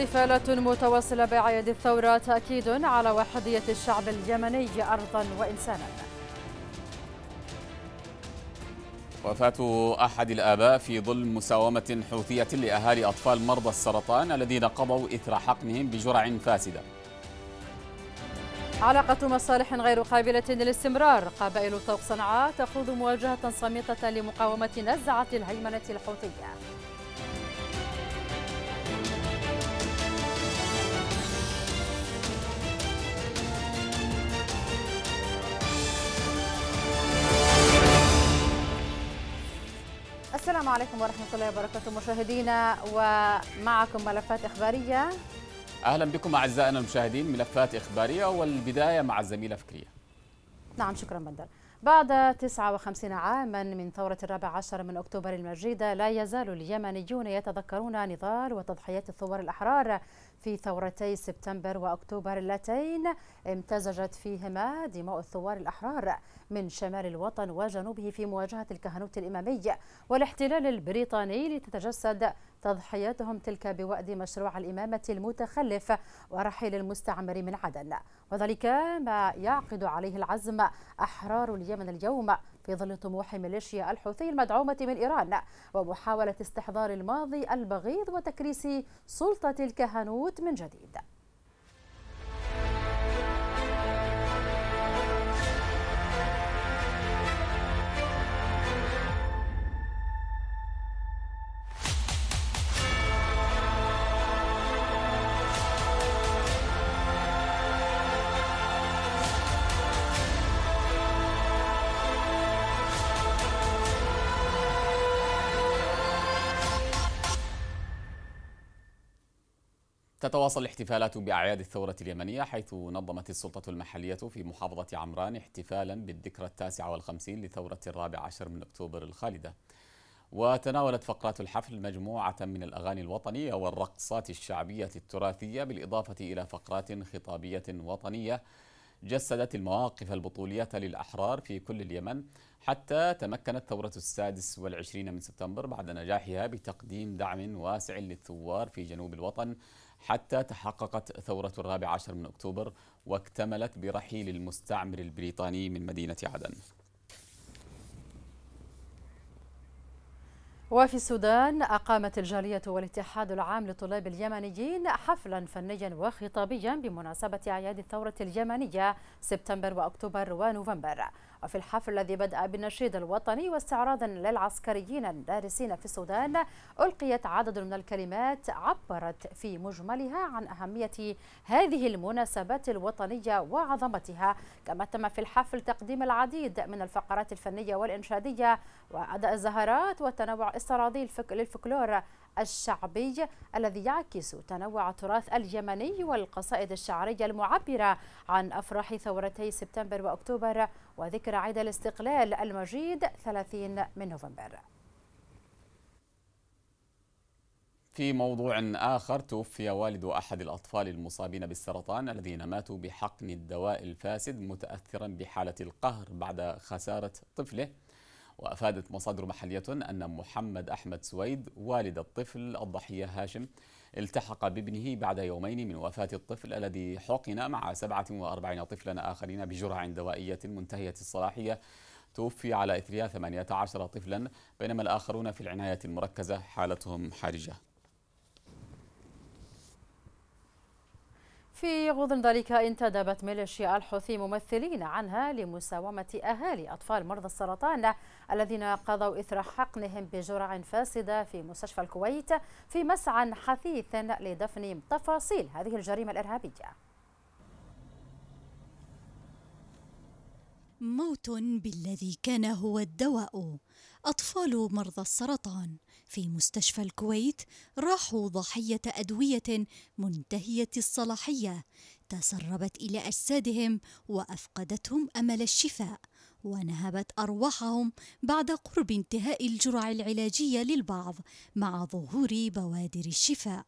احتفالات متواصلة بأعياد الثورة تأكيد على وحدية الشعب اليمني أرضا وإنسانا وفاة أحد الآباء في ظل مساومة حوثية لأهالي أطفال مرضى السرطان الذين قضوا إثر حقنهم بجرع فاسدة علاقة مصالح غير قابلة للاستمرار قبائل طوق صنعاء تخوض مواجهة صامتة لمقاومة نزعة الهيمنة الحوثية السلام عليكم ورحمة الله وبركاته مشاهدينا ومعكم ملفات إخبارية أهلا بكم أعزائنا المشاهدين ملفات إخبارية والبداية مع الزميلة فكرية نعم شكرا بندر بعد 59 عاما من ثورة الرابع عشر من أكتوبر المجيدة لا يزال اليمنيون يتذكرون نضال وتضحيات الثوار الأحرار في ثورتي سبتمبر وأكتوبر اللتين امتزجت فيهما دماء الثوار الأحرار من شمال الوطن وجنوبه في مواجهة الكهنوت الإمامي والاحتلال البريطاني لتتجسد تضحيتهم تلك بوأد مشروع الإمامة المتخلف ورحيل المستعمر من عدن وذلك ما يعقد عليه العزم أحرار اليمن اليوم في ظل طموح ميليشيا الحوثي المدعومة من إيران ومحاولة استحضار الماضي البغيض وتكريس سلطة الكهنوت من جديد تتواصل الاحتفالات بأعياد الثورة اليمنية حيث نظمت السلطة المحلية في محافظة عمران احتفالا بالذكرى التاسعة والخمسين لثورة الرابع عشر من أكتوبر الخالدة وتناولت فقرات الحفل مجموعة من الأغاني الوطنية والرقصات الشعبية التراثية بالإضافة إلى فقرات خطابية وطنية جسدت المواقف البطولية للأحرار في كل اليمن حتى تمكنت ثورة السادس والعشرين من سبتمبر بعد نجاحها بتقديم دعم واسع للثوار في جنوب الوطن حتى تحققت ثورة الرابع عشر من أكتوبر واكتملت برحيل المستعمر البريطاني من مدينة عدن وفي السودان أقامت الجالية والاتحاد العام للطلاب اليمنيين حفلا فنيا وخطابيا بمناسبة أعياد الثورة اليمنية سبتمبر وأكتوبر ونوفمبر وفي الحفل الذي بدأ بالنشيد الوطني واستعراضا للعسكريين الدارسين في السودان ألقيت عدد من الكلمات عبرت في مجملها عن أهمية هذه المناسبات الوطنية وعظمتها كما تم في الحفل تقديم العديد من الفقرات الفنية والإنشادية وأداء الزهرات وتنوع استعراضي للفكلور الشعبي الذي يعكس تنوع التراث اليمني والقصائد الشعرية المعبرة عن أفراح ثورتي سبتمبر وأكتوبر وذكرى عيد الاستقلال المجيد 30 من نوفمبر في موضوع آخر توفي والد أحد الأطفال المصابين بالسرطان الذين ماتوا بحقن الدواء الفاسد متأثرا بحالة القهر بعد خسارة طفله وأفادت مصادر محلية أن محمد أحمد سويد والد الطفل الضحية هاشم التحق بابنه بعد يومين من وفاة الطفل الذي حقن مع 47 طفلا آخرين بجرع دوائية منتهية الصلاحية توفي على إثرها 18 طفلا بينما الآخرون في العناية المركزة حالتهم حرجة في غضن ذلك انتدبت ميليشيا الحوثي ممثلين عنها لمساومة أهالي أطفال مرضى السرطان الذين قضوا إثر حقنهم بجرع فاسدة في مستشفى الكويت في مسعى حثيث لدفن تفاصيل هذه الجريمة الإرهابية موت بالذي كان هو الدواء أطفال مرضى السرطان في مستشفى الكويت راحوا ضحية أدوية منتهية الصلاحية تسربت إلى أجسادهم وأفقدتهم أمل الشفاء ونهبت أرواحهم بعد قرب انتهاء الجرعة العلاجية للبعض مع ظهور بوادر الشفاء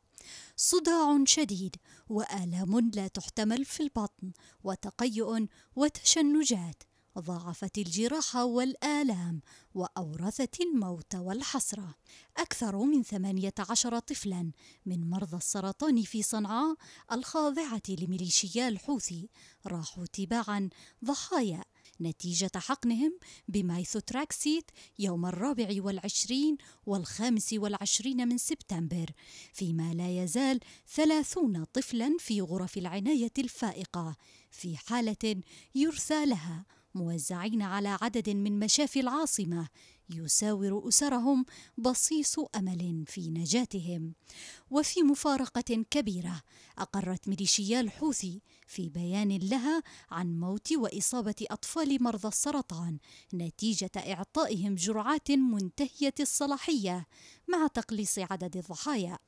صداع شديد والام لا تحتمل في البطن وتقيؤ وتشنجات ضاعفت الجراح والآلام وأورثت الموت والحسرة أكثر من 18 طفلا من مرضى السرطان في صنعاء الخاضعة لميليشيا الحوثي راحوا تباعا ضحايا نتيجة حقنهم بمايثوتراكسيت يوم الرابع والعشرين والخامس والعشرين من سبتمبر فيما لا يزال ثلاثون طفلا في غرف العناية الفائقة في حالة يرثى لها موزعين على عدد من مشافي العاصمه يساور اسرهم بصيص امل في نجاتهم وفي مفارقه كبيره اقرت ميليشيا الحوثي في بيان لها عن موت واصابه اطفال مرضى السرطان نتيجه اعطائهم جرعات منتهيه الصلاحيه مع تقليص عدد الضحايا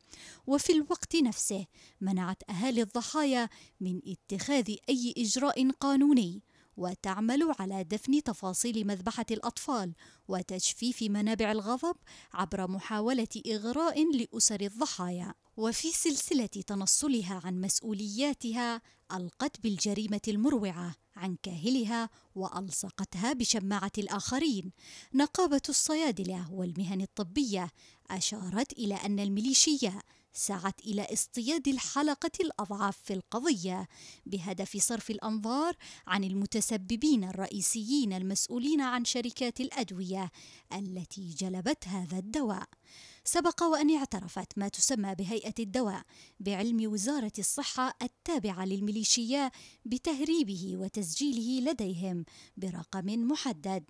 وفي الوقت نفسه منعت اهالي الضحايا من اتخاذ اي اجراء قانوني وتعمل على دفن تفاصيل مذبحة الأطفال وتجفيف منابع الغضب عبر محاولة إغراء لأسر الضحايا وفي سلسلة تنصلها عن مسؤولياتها ألقت بالجريمة المروعة عن كاهلها وألصقتها بشماعة الآخرين نقابة الصيادلة والمهن الطبية أشارت إلى أن الميليشيات سعت إلى اصطياد الحلقة الأضعف في القضية بهدف صرف الأنظار عن المتسببين الرئيسيين المسؤولين عن شركات الأدوية التي جلبت هذا الدواء. سبق وأن اعترفت ما تسمى بهيئة الدواء بعلم وزارة الصحة التابعة للميليشيا بتهريبه وتسجيله لديهم برقم محدد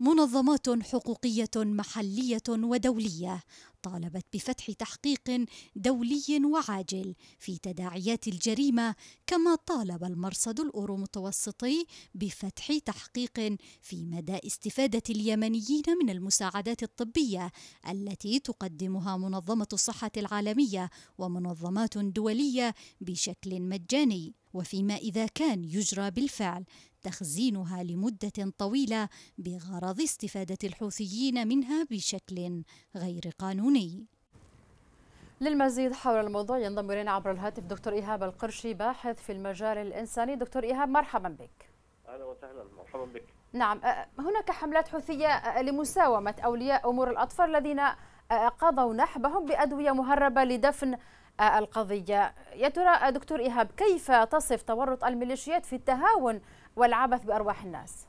منظمات حقوقيه محليه ودوليه طالبت بفتح تحقيق دولي وعاجل في تداعيات الجريمه كما طالب المرصد الاورو متوسطي بفتح تحقيق في مدى استفاده اليمنيين من المساعدات الطبيه التي تقدمها منظمه الصحه العالميه ومنظمات دوليه بشكل مجاني وفيما إذا كان يجرى بالفعل تخزينها لمدة طويلة بغرض استفادة الحوثيين منها بشكل غير قانوني للمزيد حول الموضوع ينضم الينا عبر الهاتف دكتور ايهاب القرشي باحث في المجال الانساني دكتور ايهاب مرحبا بك اهلا وسهلا مرحبا بك نعم هناك حملات حوثيه لمساومه اولياء امور الاطفال الذين قضوا نحبهم بادويه مهربه لدفن القضية يا ترى دكتور إيهاب كيف تصف تورط الميليشيات في التهاون والعبث بأرواح الناس؟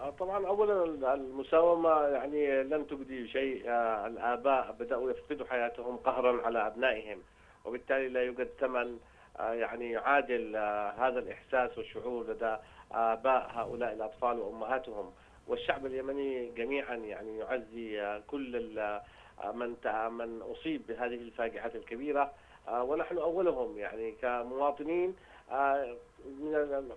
آه، طبعا اولا المساومه يعني لم تبدي شيء آه، الاباء بداوا يفقدوا حياتهم قهرا على ابنائهم وبالتالي لا يوجد ثمن آه، يعني يعادل هذا الاحساس والشعور لدى اباء هؤلاء الاطفال وامهاتهم والشعب اليمني جميعا يعني يعزي كل من من اصيب بهذه الفاجعات الكبيره آه، ونحن اولهم يعني كمواطنين آه،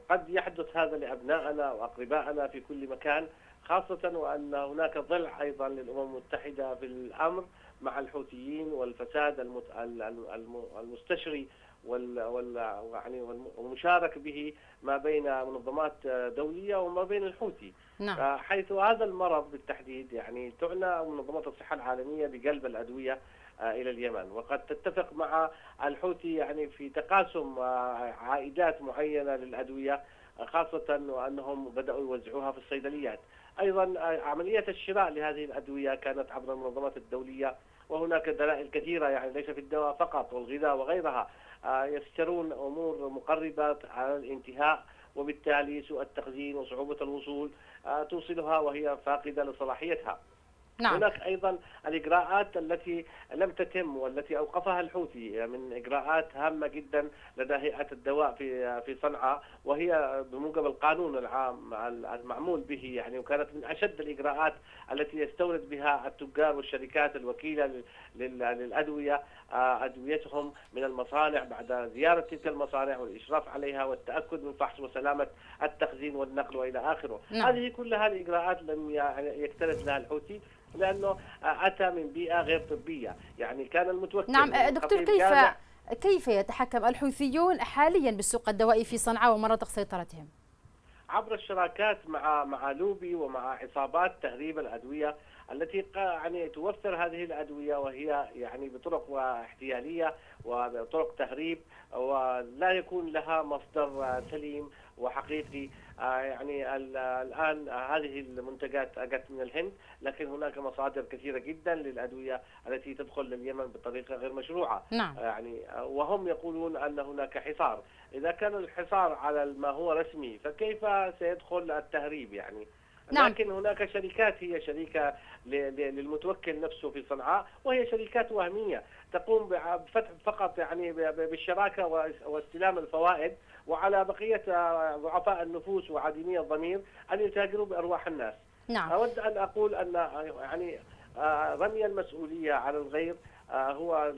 قد يحدث هذا لابنائنا واقربائنا في كل مكان خاصه وان هناك ضلع ايضا للامم المتحده في الامر مع الحوثيين والفساد المستشري وال وال يعني والمشارك به ما بين منظمات دوليه وما بين الحوثي نعم. حيث هذا المرض بالتحديد يعني تعنى منظمة الصحة العالمية بقلب الأدوية آه، إلى اليمن وقد تتفق مع الحوثي يعني في تقاسم آه، عائدات معينة للأدوية آه، خاصة وأنهم بدأوا يوزعوها في الصيدليات أيضا عملية الشراء لهذه الأدوية كانت عبر المنظمات الدولية وهناك دلائل كثيرة يعني ليس في الدواء فقط والغذاء وغيرها يشترون أمور مقربة على الانتهاء وبالتالي سوء التخزين وصعوبة الوصول آه، توصلها وهي فاقده لصلاحيتها نعم. هناك ايضا الاجراءات التي لم تتم والتي اوقفها الحوثي يعني من اجراءات هامه جدا لدى هيئه الدواء في في صنعاء وهي بموجب القانون العام المعمول به يعني وكانت من اشد الاجراءات التي يستورد بها التجار والشركات الوكيله للادويه ادويتهم من المصانع بعد زياره تلك المصانع والاشراف عليها والتاكد من فحص وسلامه التخزين والنقل والى اخره، نعم. هذه كلها الاجراءات لم يكترث لها الحوثي لانه اتى من بيئه غير طبيه، يعني كان المتوكل نعم دكتور كيف كيف يتحكم الحوثيون حاليا بالسوق الدوائي في صنعاء ومناطق سيطرتهم؟ عبر الشراكات مع مع لوبي ومع عصابات تهريب الادويه التي يعني توفر هذه الادويه وهي يعني بطرق احتياليه وطرق تهريب ولا يكون لها مصدر سليم وحقيقي آه، يعني الان هذه المنتجات اجت من الهند لكن هناك مصادر كثيره جدا للادويه التي تدخل لليمن بطريقه غير مشروعه نعم. آه، يعني آه، وهم يقولون ان هناك حصار اذا كان الحصار على ما هو رسمي فكيف سيدخل التهريب يعني نعم. لكن هناك شركات هي شريكة للمتوكل نفسه في صنعاء وهي شركات وهمية تقوم بفتح فقط يعني بالشراكة واستلام الفوائد وعلى بقية آه، ضعفاء النفوس وعديمي الضمير أن يتاجروا بأرواح الناس نعم. أود أن أقول أن آه، يعني آه، رمي المسؤولية على الغير هو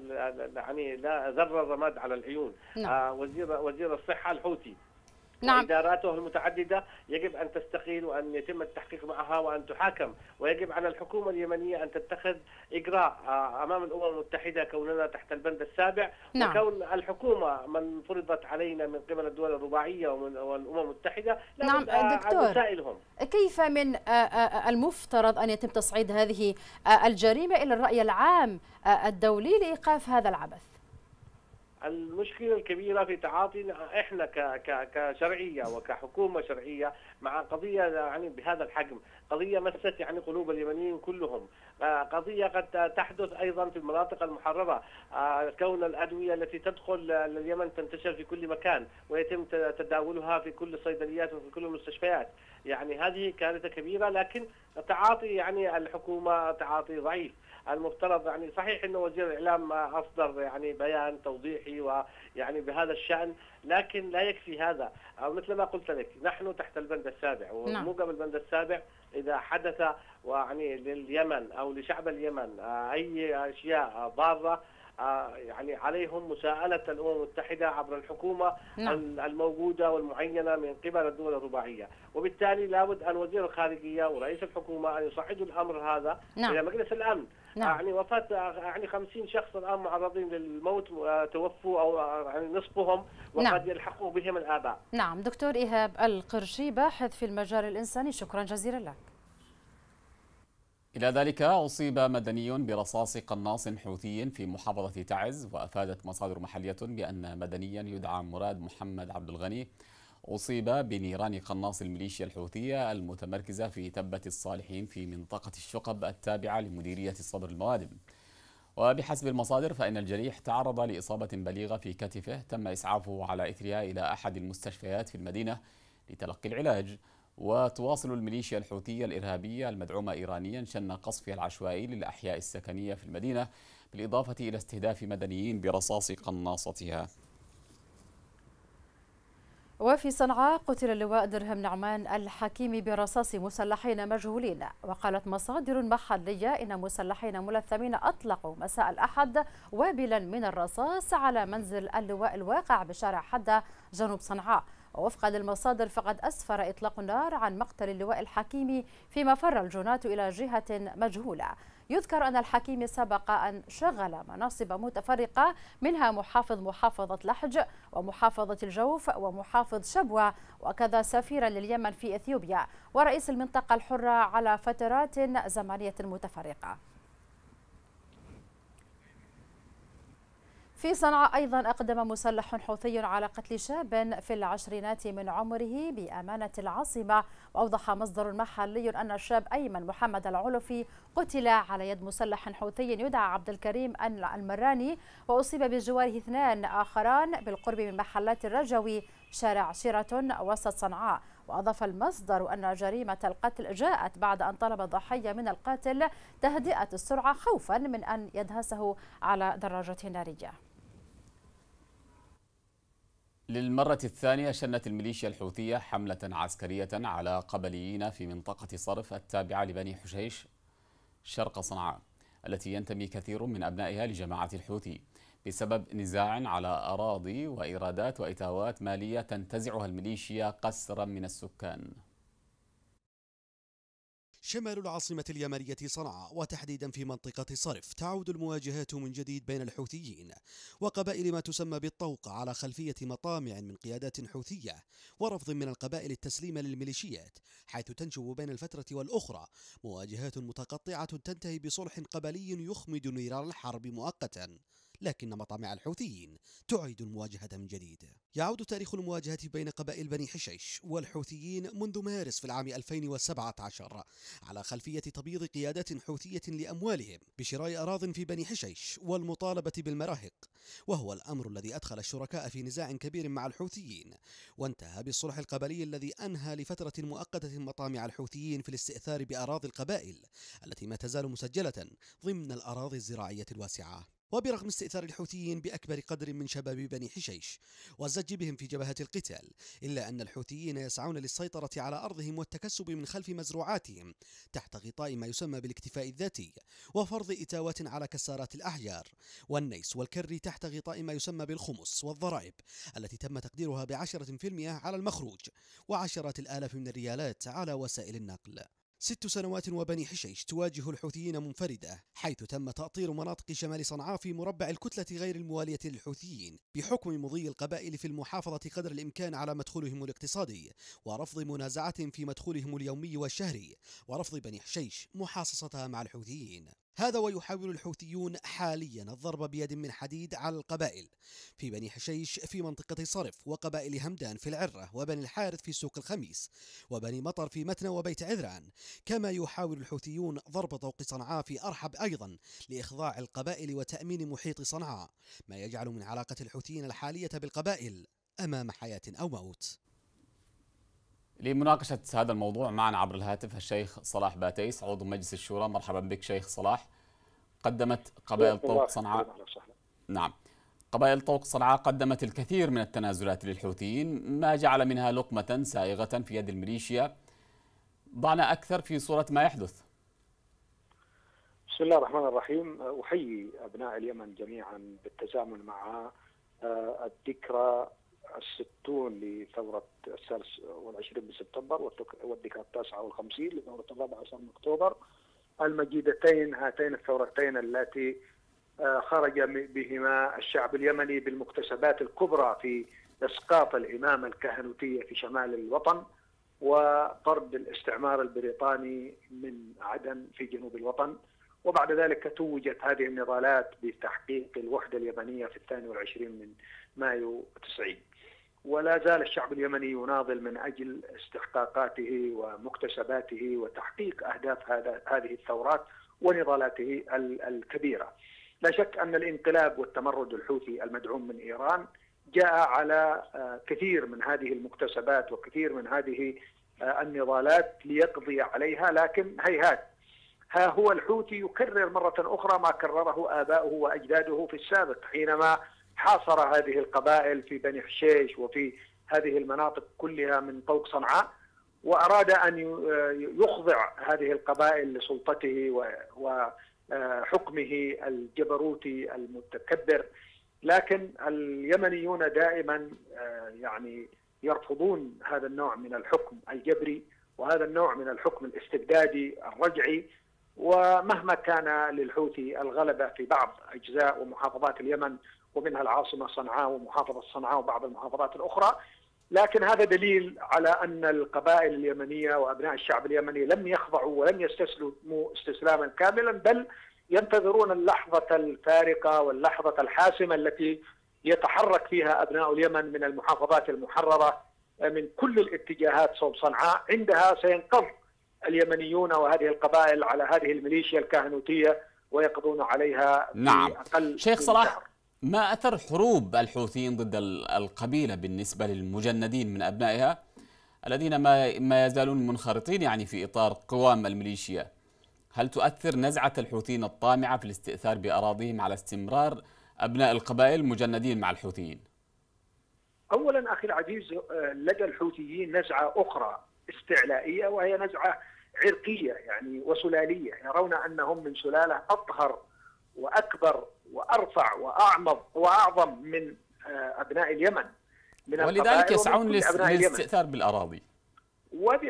يعني لا ذر الرماد على العيون نعم. وزير وزير الصحة الحوثي نعم. واداراته المتعدده يجب ان تستقيل وان يتم التحقيق معها وان تحاكم ويجب على الحكومه اليمنيه ان تتخذ اجراء آه، امام الامم المتحده كوننا تحت البند السابع نعم. وكون الحكومه من فرضت علينا من قبل الدول الرباعيه ومن والامم المتحده نعم دكتور مسائلهم. كيف من آه، آه، المفترض ان يتم تصعيد هذه الجريمه الى الراي العام الدولي لايقاف هذا العبث؟ المشكله الكبيره في تعاطينا احنا ك ك كشرعيه وكحكومه شرعيه مع قضيه يعني بهذا الحجم، قضيه مست يعني قلوب اليمنيين كلهم، آه، قضيه قد تحدث ايضا في المناطق المحرره، آه، كون الادويه التي تدخل اليمن تنتشر في كل مكان ويتم تداولها في كل الصيدليات وفي كل المستشفيات، يعني هذه كارثه كبيره لكن تعاطي يعني الحكومه تعاطي ضعيف. المفترض يعني صحيح انه وزير الاعلام اصدر يعني بيان توضيحي ويعني بهذا الشان لكن لا يكفي هذا مثل ما قلت لك نحن تحت البند السابع ومو نعم. قبل البند السابع اذا حدث يعني لليمن او لشعب اليمن اي اشياء ضاره آه، يعني عليهم مساءلة الأمم المتحدة عبر الحكومة نعم. الموجودة والمعينة من قبل الدول الرباعية وبالتالي لابد أن وزير الخارجية ورئيس الحكومة أن يصعدوا الأمر هذا نعم. إلى مجلس الأمن نعم. يعني وفاة يعني 50 شخص الآن معرضين للموت آه، توفوا أو آه، يعني نصفهم وقد نعم. يلحقوا بهم الآباء نعم دكتور إيهاب القرشي باحث في المجال الإنساني شكرا جزيلا لك إلى ذلك أصيب مدني برصاص قناص حوثي في محافظة تعز وأفادت مصادر محلية بأن مدنيا يدعى مراد محمد عبد الغني أصيب بنيران قناص الميليشيا الحوثية المتمركزة في تبة الصالحين في منطقة الشقب التابعة لمديرية صدر الموادم وبحسب المصادر فإن الجريح تعرض لإصابة بليغة في كتفه تم إسعافه على إثرها إلى أحد المستشفيات في المدينة لتلقي العلاج وتواصل الميليشيا الحوثية الإرهابية المدعومة إيرانيا شن قصفها العشوائي للأحياء السكنية في المدينة بالإضافة إلى استهداف مدنيين برصاص قناصتها وفي صنعاء قتل اللواء درهم نعمان الحكيم برصاص مسلحين مجهولين وقالت مصادر محلية إن مسلحين ملثمين أطلقوا مساء الأحد وابلا من الرصاص على منزل اللواء الواقع بشارع حدة جنوب صنعاء ووفقا للمصادر فقد أسفر إطلاق النار عن مقتل اللواء الحكيمي فيما فر الجنات إلى جهة مجهولة يذكر أن الحكيم سبق أن شغل مناصب متفرقة منها محافظ محافظة لحج ومحافظة الجوف ومحافظ شبوة وكذا سفيرا لليمن في إثيوبيا ورئيس المنطقة الحرة على فترات زمنية متفرقة في صنعاء أيضا أقدم مسلح حوثي على قتل شاب في العشرينات من عمره بأمانة العاصمة وأوضح مصدر محلي أن الشاب أيمن محمد العلفي قتل على يد مسلح حوثي يدعى عبد الكريم المراني وأصيب بجواره اثنان آخران بالقرب من محلات الرجوي شارع شيرة وسط صنعاء وأضاف المصدر أن جريمة القتل جاءت بعد أن طلب الضحية من القاتل تهدئة السرعة خوفا من أن يدهسه على دراجة نارية للمرة الثانية شنت الميليشيا الحوثية حملة عسكرية على قبليين في منطقة صرف التابعة لبني حشيش شرق صنعاء التي ينتمي كثير من أبنائها لجماعة الحوثي بسبب نزاع على أراضي وإيرادات وإتاوات مالية تنتزعها الميليشيا قسرا من السكان شمال العاصمة اليمنية صنعاء وتحديدا في منطقة صرف تعود المواجهات من جديد بين الحوثيين وقبائل ما تسمى بالطوق على خلفية مطامع من قيادات حوثية ورفض من القبائل التسليم للميليشيات حيث تنشب بين الفترة والأخرى مواجهات متقطعة تنتهي بصلح قبلي يخمد نيران الحرب مؤقتا لكن مطامع الحوثيين تعيد المواجهة من جديد يعود تاريخ المواجهة بين قبائل بني حشيش والحوثيين منذ مارس في العام 2017 على خلفية تبييض قيادات حوثية لأموالهم بشراء أراض في بني حشيش والمطالبة بالمراهق وهو الأمر الذي أدخل الشركاء في نزاع كبير مع الحوثيين وانتهى بالصلح القبلي الذي أنهى لفترة مؤقتة مطامع الحوثيين في الاستئثار بأراضي القبائل التي ما تزال مسجلة ضمن الأراضي الزراعية الواسعة وبرغم استئثار الحوثيين بأكبر قدر من شباب بني حشيش والزج بهم في جبهات القتال إلا أن الحوثيين يسعون للسيطرة على أرضهم والتكسب من خلف مزروعاتهم تحت غطاء ما يسمى بالاكتفاء الذاتي وفرض إتاوات على كسارات الأحجار والنيس والكري تحت غطاء ما يسمى بالخمس والضرائب التي تم تقديرها بعشرة في المئة على المخروج وعشرات الآلاف من الريالات على وسائل النقل ست سنوات وبني حشيش تواجه الحوثيين منفردة حيث تم تأطير مناطق شمال صنعاء في مربع الكتلة غير الموالية للحوثيين بحكم مضي القبائل في المحافظة قدر الإمكان على مدخولهم الاقتصادي ورفض منازعة في مدخولهم اليومي والشهري ورفض بني حشيش محاصصتها مع الحوثيين هذا ويحاول الحوثيون حاليا الضرب بيد من حديد على القبائل في بني حشيش في منطقة صرف وقبائل همدان في العرة وبني الحارث في سوق الخميس وبني مطر في متنى وبيت عذران كما يحاول الحوثيون ضرب طوق صنعاء في أرحب أيضا لإخضاع القبائل وتأمين محيط صنعاء ما يجعل من علاقة الحوثيين الحالية بالقبائل أمام حياة أو موت لمناقشة هذا الموضوع معنا عبر الهاتف الشيخ صلاح باتيس عضو مجلس الشورى مرحبا بك شيخ صلاح قدمت قبائل طوق صنعاء نعم قبائل طوق صنعاء قدمت الكثير من التنازلات للحوثيين ما جعل منها لقمة سائغة في يد الميليشيا ضعنا أكثر في صورة ما يحدث بسم الله الرحمن الرحيم أحيي أبناء اليمن جميعا بالتزامن مع آه، الذكرى الستون لثورة الثالث والعشرين سبتمبر والدكة التاسعة والخمسين لثورة الرابع عشر من أكتوبر المجيدتين هاتين الثورتين التي آه، خرج بهما الشعب اليمني بالمكتسبات الكبرى في اسقاط الامامه الكهنوتيه في شمال الوطن وطرد الاستعمار البريطاني من عدن في جنوب الوطن وبعد ذلك توجت هذه النضالات بتحقيق الوحده اليمنيه في الثاني والعشرين من مايو 90 ولا زال الشعب اليمني يناضل من اجل استحقاقاته ومكتسباته وتحقيق اهداف هذا هذه الثورات ونضالاته الكبيره. لا شك ان الانقلاب والتمرد الحوثي المدعوم من ايران جاء على آه، كثير من هذه المكتسبات وكثير من هذه آه، النضالات ليقضي عليها لكن هيهات ها هو الحوثي يكرر مرة أخرى ما كرره آباؤه وأجداده في السابق حينما حاصر هذه القبائل في بني حشيش وفي هذه المناطق كلها من فوق صنعاء واراد ان يخضع هذه القبائل لسلطته وحكمه الجبروتي المتكبر لكن اليمنيون دائما آه، يعني يرفضون هذا النوع من الحكم الجبري وهذا النوع من الحكم الاستبدادي الرجعي ومهما كان للحوثي الغلبه في بعض اجزاء ومحافظات اليمن ومنها العاصمه صنعاء ومحافظه صنعاء وبعض المحافظات الاخرى لكن هذا دليل على ان القبائل اليمنيه وابناء الشعب اليمني لم يخضعوا ولم يستسلموا استسلاما كاملا بل ينتظرون اللحظه الفارقه واللحظه الحاسمه التي يتحرك فيها ابناء اليمن من المحافظات المحرره آه، من كل الاتجاهات صوب صنعاء عندها سينقض اليمنيون وهذه القبائل على هذه الميليشيا الكهنوتيه ويقضون عليها نعم في أقل شيخ صلاح ما أثر حروب الحوثيين ضد القبيلة بالنسبة للمجندين من أبنائها الذين ما, ما يزالون منخرطين يعني في إطار قوام الميليشيا هل تؤثر نزعة الحوثيين الطامعة في الاستئثار بأراضيهم على استمرار أبناء القبائل المجندين مع الحوثيين؟ أولا أخي العزيز آه، لدى الحوثيين نزعة أخرى استعلائية وهي نزعة عرقية يعني وسلالية يرون يعني أنهم من سلالة أطهر وأكبر وارفع واعمق واعظم من آه، ابناء اليمن من ولذلك يسعون للاستئثار بالاراضي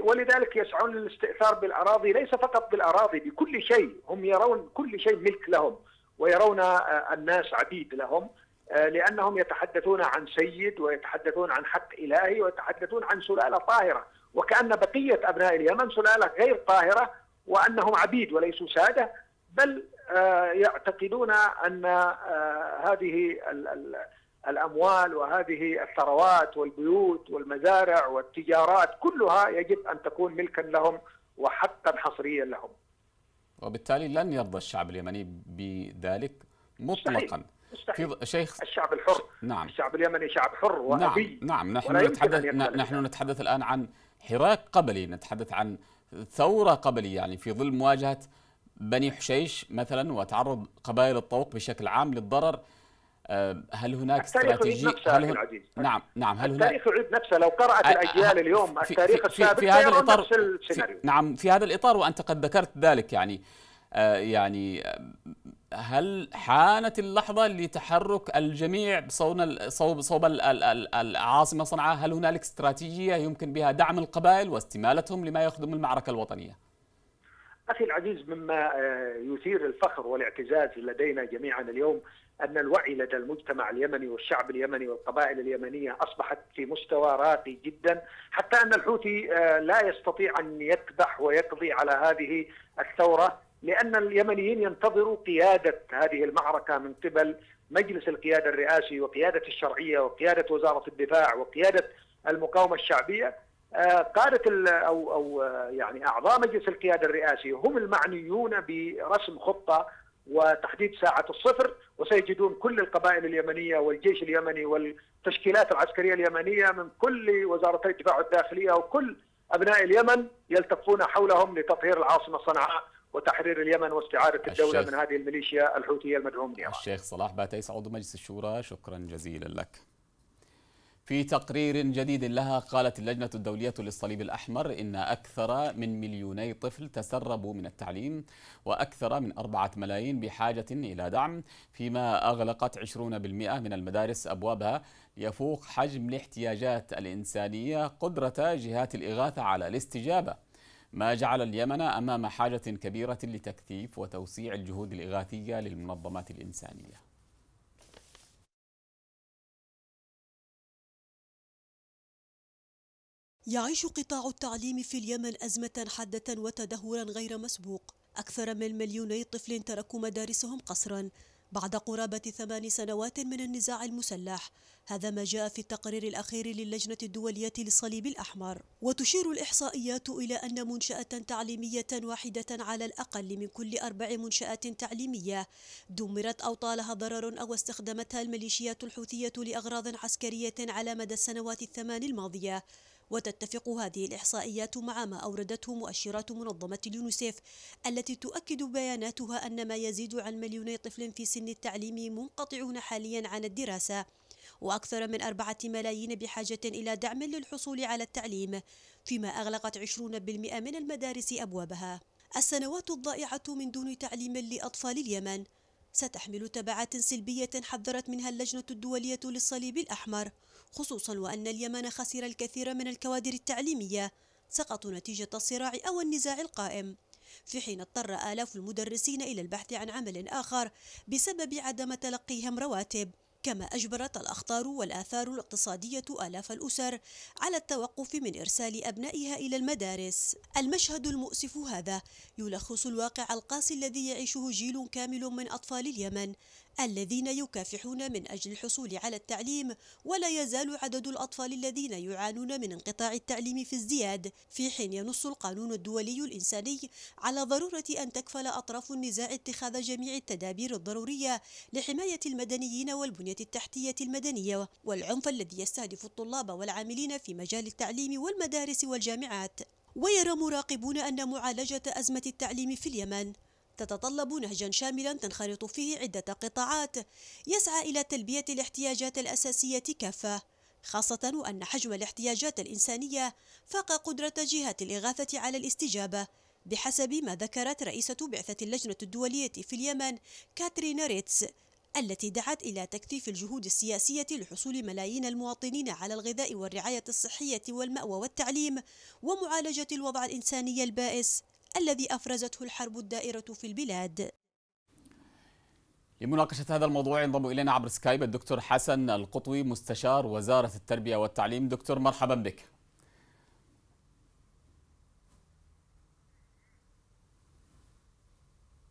ولذلك يسعون للاستئثار بالاراضي ليس فقط بالاراضي بكل شيء هم يرون كل شيء ملك لهم ويرون آه، الناس عبيد لهم آه، لانهم يتحدثون عن سيد ويتحدثون عن حق الهي ويتحدثون عن سلاله طاهره وكان بقيه ابناء اليمن سلاله غير طاهره وانهم عبيد وليسوا ساده بل آه، يعتقدون ان آه، هذه الاموال وهذه الثروات والبيوت والمزارع والتجارات كلها يجب ان تكون ملكا لهم وحقا حصريا لهم. وبالتالي لن يرضى الشعب اليمني بذلك مطلقا. صحيح. في شيخ الشعب الحر نعم الشعب اليمني شعب حر نعم، وأبي نعم نعم نحن نتحدث نحن نتحدث الان عن حراك قبلي نتحدث عن ثوره قبليه يعني في ظل مواجهه بني حشيش مثلا وتعرض قبائل الطوق بشكل عام للضرر آه، هل هناك استراتيجية هل هن... نعم نعم هل هناك التاريخ يعيد نفسه لو قرأت آه، الأجيال آه، اليوم في التاريخ في السابق في هذا الإطار نفس السيناريو في... نعم في هذا الإطار وأنت قد ذكرت ذلك يعني يعني هل حانت اللحظة لتحرك الجميع صون صوب صوب العاصمة صنعاء؟ هل هنالك استراتيجية يمكن بها دعم القبائل واستمالتهم لما يخدم المعركة الوطنية؟ أخي العزيز مما آه، يثير الفخر والاعتزاز لدينا جميعا اليوم أن الوعي لدى المجتمع اليمني والشعب اليمني والقبائل اليمنية أصبحت في مستوى راقي جدا حتى أن الحوثي آه، لا يستطيع أن يكبح ويقضي على هذه الثورة لأن اليمنيين ينتظروا قيادة هذه المعركة من قبل مجلس القيادة الرئاسي وقيادة الشرعية وقيادة وزارة الدفاع وقيادة المقاومة الشعبية آه، قادة أو أو آه، يعني أعضاء مجلس القيادة الرئاسي هم المعنيون برسم خطة وتحديد ساعة الصفر وسيجدون كل القبائل اليمنية والجيش اليمني والتشكيلات العسكرية اليمنية من كل وزارتي الدفاع والداخلية وكل أبناء اليمن يلتقون حولهم لتطهير العاصمة صنعاء وتحرير اليمن واستعادة الدولة من هذه الميليشيا الحوثية المدعومه من الشيخ صلاح باتيس عضو مجلس الشورى شكرا جزيلا لك في تقرير جديد لها قالت اللجنة الدولية للصليب الأحمر إن أكثر من مليوني طفل تسربوا من التعليم وأكثر من أربعة ملايين بحاجة إلى دعم فيما أغلقت 20% من المدارس أبوابها ليفوق حجم الاحتياجات الإنسانية قدرة جهات الإغاثة على الاستجابة ما جعل اليمن أمام حاجة كبيرة لتكثيف وتوسيع الجهود الإغاثية للمنظمات الإنسانية يعيش قطاع التعليم في اليمن أزمة حادة وتدهورا غير مسبوق أكثر من مليوني طفل تركوا مدارسهم قصرا بعد قرابة ثمان سنوات من النزاع المسلح هذا ما جاء في التقرير الأخير للجنة الدولية للصليب الأحمر وتشير الإحصائيات إلى أن منشأة تعليمية واحدة على الأقل من كل أربع منشآت تعليمية دمرت أو طالها ضرر أو استخدمتها الميليشيات الحوثية لأغراض عسكرية على مدى السنوات الثمان الماضية وتتفق هذه الإحصائيات مع ما أوردته مؤشرات منظمة اليونيسيف التي تؤكد بياناتها أن ما يزيد عن مليوني طفل في سن التعليم منقطعون حاليا عن الدراسة وأكثر من أربعة ملايين بحاجة إلى دعم للحصول على التعليم فيما أغلقت 20% من المدارس أبوابها السنوات الضائعة من دون تعليم لأطفال اليمن ستحمل تبعات سلبية حذرت منها اللجنة الدولية للصليب الأحمر خصوصا وأن اليمن خسر الكثير من الكوادر التعليمية سقطوا نتيجة الصراع أو النزاع القائم في حين اضطر آلاف المدرسين إلى البحث عن عمل آخر بسبب عدم تلقيهم رواتب كما أجبرت الأخطار والآثار الاقتصادية آلاف الأسر على التوقف من إرسال أبنائها إلى المدارس المشهد المؤسف هذا يلخص الواقع القاسي الذي يعيشه جيل كامل من أطفال اليمن الذين يكافحون من أجل الحصول على التعليم ولا يزال عدد الأطفال الذين يعانون من انقطاع التعليم في ازدياد في حين ينص القانون الدولي الإنساني على ضرورة أن تكفل أطراف النزاع اتخاذ جميع التدابير الضرورية لحماية المدنيين والبنية التحتية المدنية والعنف الذي يستهدف الطلاب والعاملين في مجال التعليم والمدارس والجامعات ويرى مراقبون أن معالجة أزمة التعليم في اليمن تتطلب نهجا شاملا تنخرط فيه عدة قطاعات يسعى إلى تلبية الاحتياجات الأساسية كافة خاصة وأن حجم الاحتياجات الإنسانية فاق قدرة جهات الإغاثة على الاستجابة بحسب ما ذكرت رئيسة بعثة اللجنة الدولية في اليمن كاترين ريتس التي دعت إلى تكثيف الجهود السياسية لحصول ملايين المواطنين على الغذاء والرعاية الصحية والمأوى والتعليم ومعالجة الوضع الإنساني البائس الذي أفرزته الحرب الدائرة في البلاد لمناقشة هذا الموضوع ينضم إلينا عبر سكايب الدكتور حسن القطوي مستشار وزارة التربية والتعليم دكتور مرحبا بك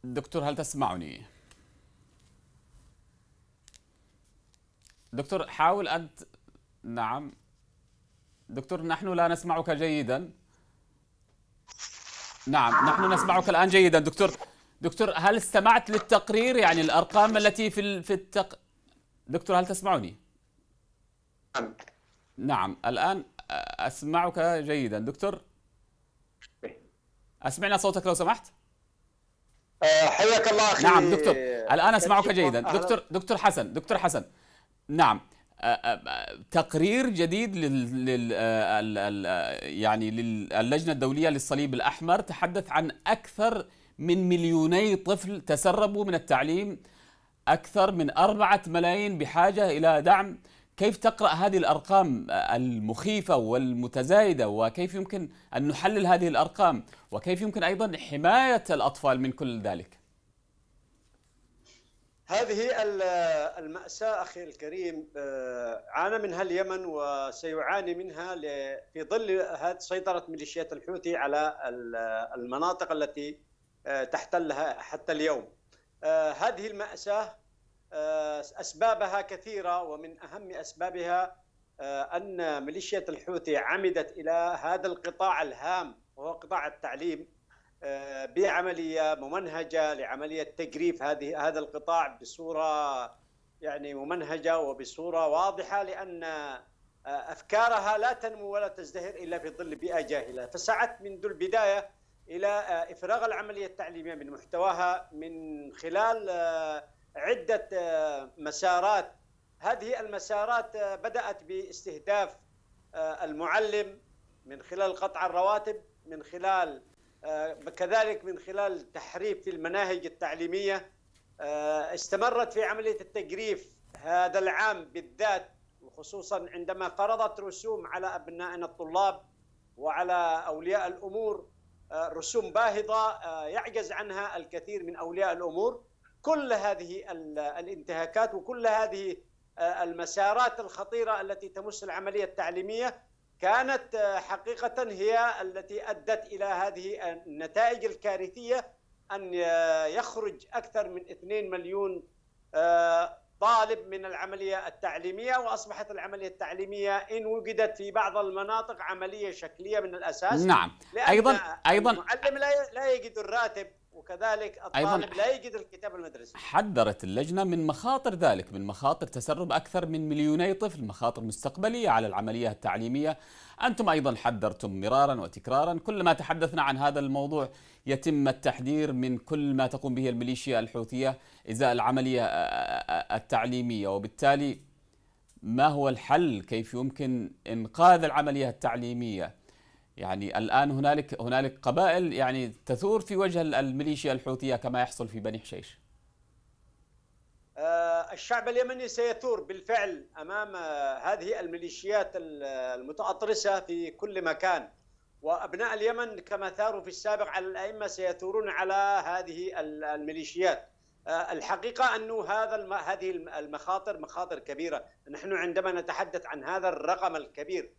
دكتور هل تسمعني؟ دكتور حاول أن نعم دكتور نحن لا نسمعك جيداً نعم نحن نسمعك الآن جيدا دكتور دكتور هل استمعت للتقرير يعني الأرقام التي في في التق... دكتور هل تسمعني؟ نعم نعم الآن أسمعك جيدا دكتور أسمعنا صوتك لو سمحت آه، حياك الله أخي نعم دكتور الآن أسمعك جيدا دكتور دكتور حسن دكتور حسن نعم تقرير جديد لل آه، آه، يعني للجنه الدوليه للصليب الاحمر تحدث عن اكثر من مليوني طفل تسربوا من التعليم اكثر من أربعة ملايين بحاجه الى دعم كيف تقرا هذه الارقام المخيفه والمتزايده وكيف يمكن ان نحلل هذه الارقام وكيف يمكن ايضا حمايه الاطفال من كل ذلك هذه المأساة أخي الكريم آه، عانى منها اليمن وسيعاني منها في ظل سيطرة ميليشيات الحوثي على المناطق التي آه، تحتلها حتى اليوم آه، هذه المأساة أسبابها كثيرة ومن أهم أسبابها أن ميليشيات الحوثي عمدت إلى هذا القطاع الهام وهو قطاع التعليم آه، بعمليه ممنهجه لعمليه تجريف هذه هذا القطاع بصوره يعني ممنهجه وبصوره واضحه لان آه، افكارها لا تنمو ولا تزدهر الا في ظل بيئه جاهله، فسعت منذ البدايه الى آه، افراغ العمليه التعليميه من محتواها من خلال عده مسارات، هذه المسارات بدات باستهداف المعلم من خلال قطع الرواتب، من خلال آه، كذلك من خلال تحريف في المناهج التعليمية آه، استمرت في عملية التجريف هذا العام بالذات وخصوصا عندما فرضت رسوم على أبنائنا الطلاب وعلى أولياء الأمور آه، رسوم باهظة يعجز عنها الكثير من أولياء الأمور كل هذه الانتهاكات وكل هذه المسارات الخطيرة التي تمس العملية التعليمية كانت آه، حقيقة هي التي أدت إلى هذه النتائج الكارثية أن آه، يخرج أكثر من 2 مليون آه، طالب من العملية التعليمية وأصبحت العملية التعليمية إن وجدت في بعض المناطق عملية شكلية من الأساس نعم أيضا أيضا المعلم لا يجد الراتب وكذلك الطالب أيضاً لا يجد الكتاب المدرسي حذرت اللجنة من مخاطر ذلك من مخاطر تسرب أكثر من مليوني طفل مخاطر مستقبلية على العملية التعليمية أنتم أيضا حذرتم مرارا وتكرارا كل ما تحدثنا عن هذا الموضوع يتم التحذير من كل ما تقوم به الميليشيا الحوثية إزاء العملية التعليمية وبالتالي ما هو الحل كيف يمكن إنقاذ العملية التعليمية يعني الان هنالك هنالك قبائل يعني تثور في وجه الميليشيا الحوثيه كما يحصل في بني حشيش. آه، الشعب اليمني سيثور بالفعل امام آه، هذه الميليشيات المتاطرسه في كل مكان وابناء اليمن كما ثاروا في السابق على الائمه سيثورون على هذه الميليشيات. آه، الحقيقه انه هذا هذه المخاطر مخاطر كبيره، نحن عندما نتحدث عن هذا الرقم الكبير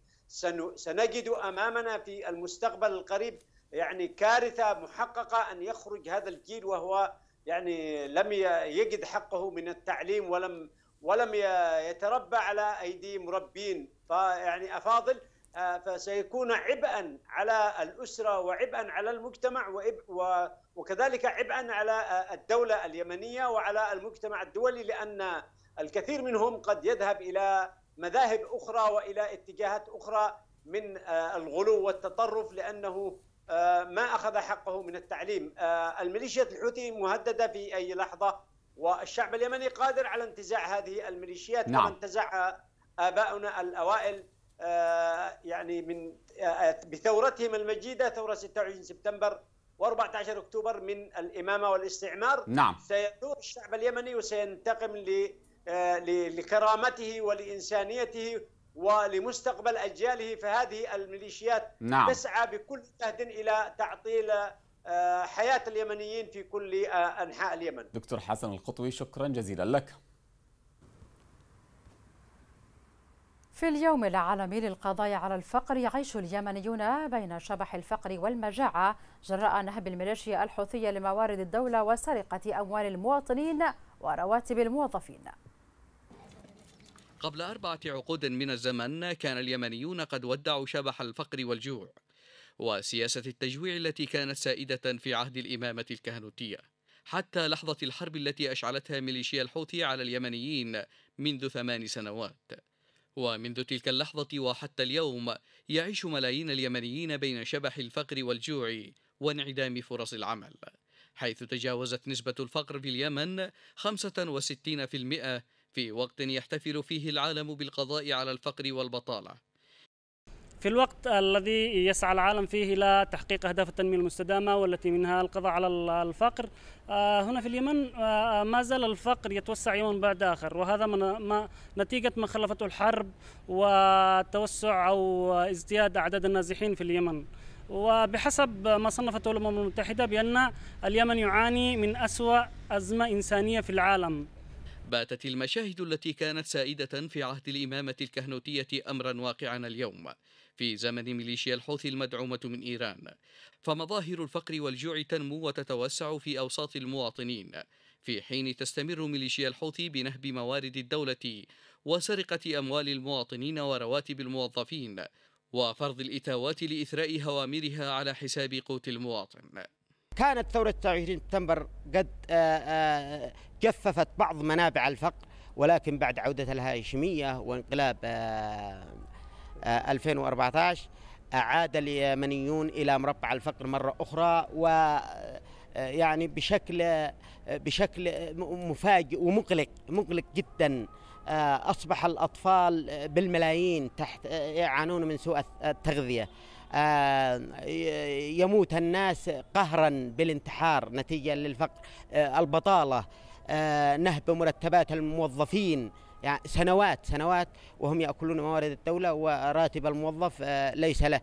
سنجد امامنا في المستقبل القريب يعني كارثه محققه ان يخرج هذا الجيل وهو يعني لم يجد حقه من التعليم ولم ولم يتربى على ايدي مربين فيعني افاضل آه، فسيكون عبئا على الاسره وعبئا على المجتمع وكذلك عبئا على آه، الدوله اليمنيه وعلى المجتمع الدولي لان الكثير منهم قد يذهب الى مذاهب أخرى وإلى اتجاهات أخرى من آه، الغلو والتطرف لأنه آه، ما أخذ حقه من التعليم آه، الميليشيات الحوثي مهددة في أي لحظة والشعب اليمني قادر على انتزاع هذه الميليشيات نعم. كما انتزع آباؤنا الأوائل يعني من بثورتهم المجيدة ثورة 26 سبتمبر و14 أكتوبر من الإمامة والاستعمار نعم سيثور الشعب اليمني وسينتقم ل آه، لكرامته ولإنسانيته ولمستقبل أجياله فهذه الميليشيات نعم. تسعى بكل جهد إلى تعطيل آه، حياة اليمنيين في كل آه، أنحاء اليمن دكتور حسن القطوي شكرا جزيلا لك في اليوم العالمي للقضاء على الفقر يعيش اليمنيون بين شبح الفقر والمجاعة جراء نهب الميليشيا الحوثية لموارد الدولة وسرقة أموال المواطنين ورواتب الموظفين قبل أربعة عقود من الزمن كان اليمنيون قد ودعوا شبح الفقر والجوع وسياسة التجويع التي كانت سائدة في عهد الإمامة الكهنوتية حتى لحظة الحرب التي أشعلتها ميليشيا الحوثي على اليمنيين منذ ثمان سنوات ومنذ تلك اللحظة وحتى اليوم يعيش ملايين اليمنيين بين شبح الفقر والجوع وانعدام فرص العمل حيث تجاوزت نسبة الفقر في اليمن 65% في وقت يحتفل فيه العالم بالقضاء على الفقر والبطالة في الوقت الذي يسعى العالم فيه إلى تحقيق أهداف التنمية المستدامة والتي منها القضاء على الفقر آه، هنا في اليمن آه، ما زال الفقر يتوسع يوم بعد آخر وهذا ما نتيجة ما خلفته الحرب وتوسع أو ازدياد أعداد النازحين في اليمن وبحسب ما صنفته الأمم المتحدة بأن اليمن يعاني من أسوأ أزمة إنسانية في العالم باتت المشاهد التي كانت سائدة في عهد الإمامة الكهنوتية أمرا واقعا اليوم في زمن ميليشيا الحوثي المدعومة من إيران فمظاهر الفقر والجوع تنمو وتتوسع في أوساط المواطنين في حين تستمر ميليشيا الحوثي بنهب موارد الدولة وسرقة أموال المواطنين ورواتب الموظفين وفرض الإتاوات لإثراء هوامرها على حساب قوت المواطن كانت ثورة 29 سبتمبر قد آه، آه، جففت بعض منابع الفقر ولكن بعد عودة الهاشمية وانقلاب 2014 آه، أعاد اليمنيون إلى مربع الفقر مرة أخرى و يعني بشكل بشكل مفاجئ ومقلق مقلق جدا أصبح الأطفال بالملايين تحت يعانون من سوء التغذية آه، يموت الناس قهرا بالانتحار نتيجة للفقر آه، البطالة آه، نهب مرتبات الموظفين يعني سنوات سنوات وهم ياكلون موارد الدوله وراتب الموظف ليس له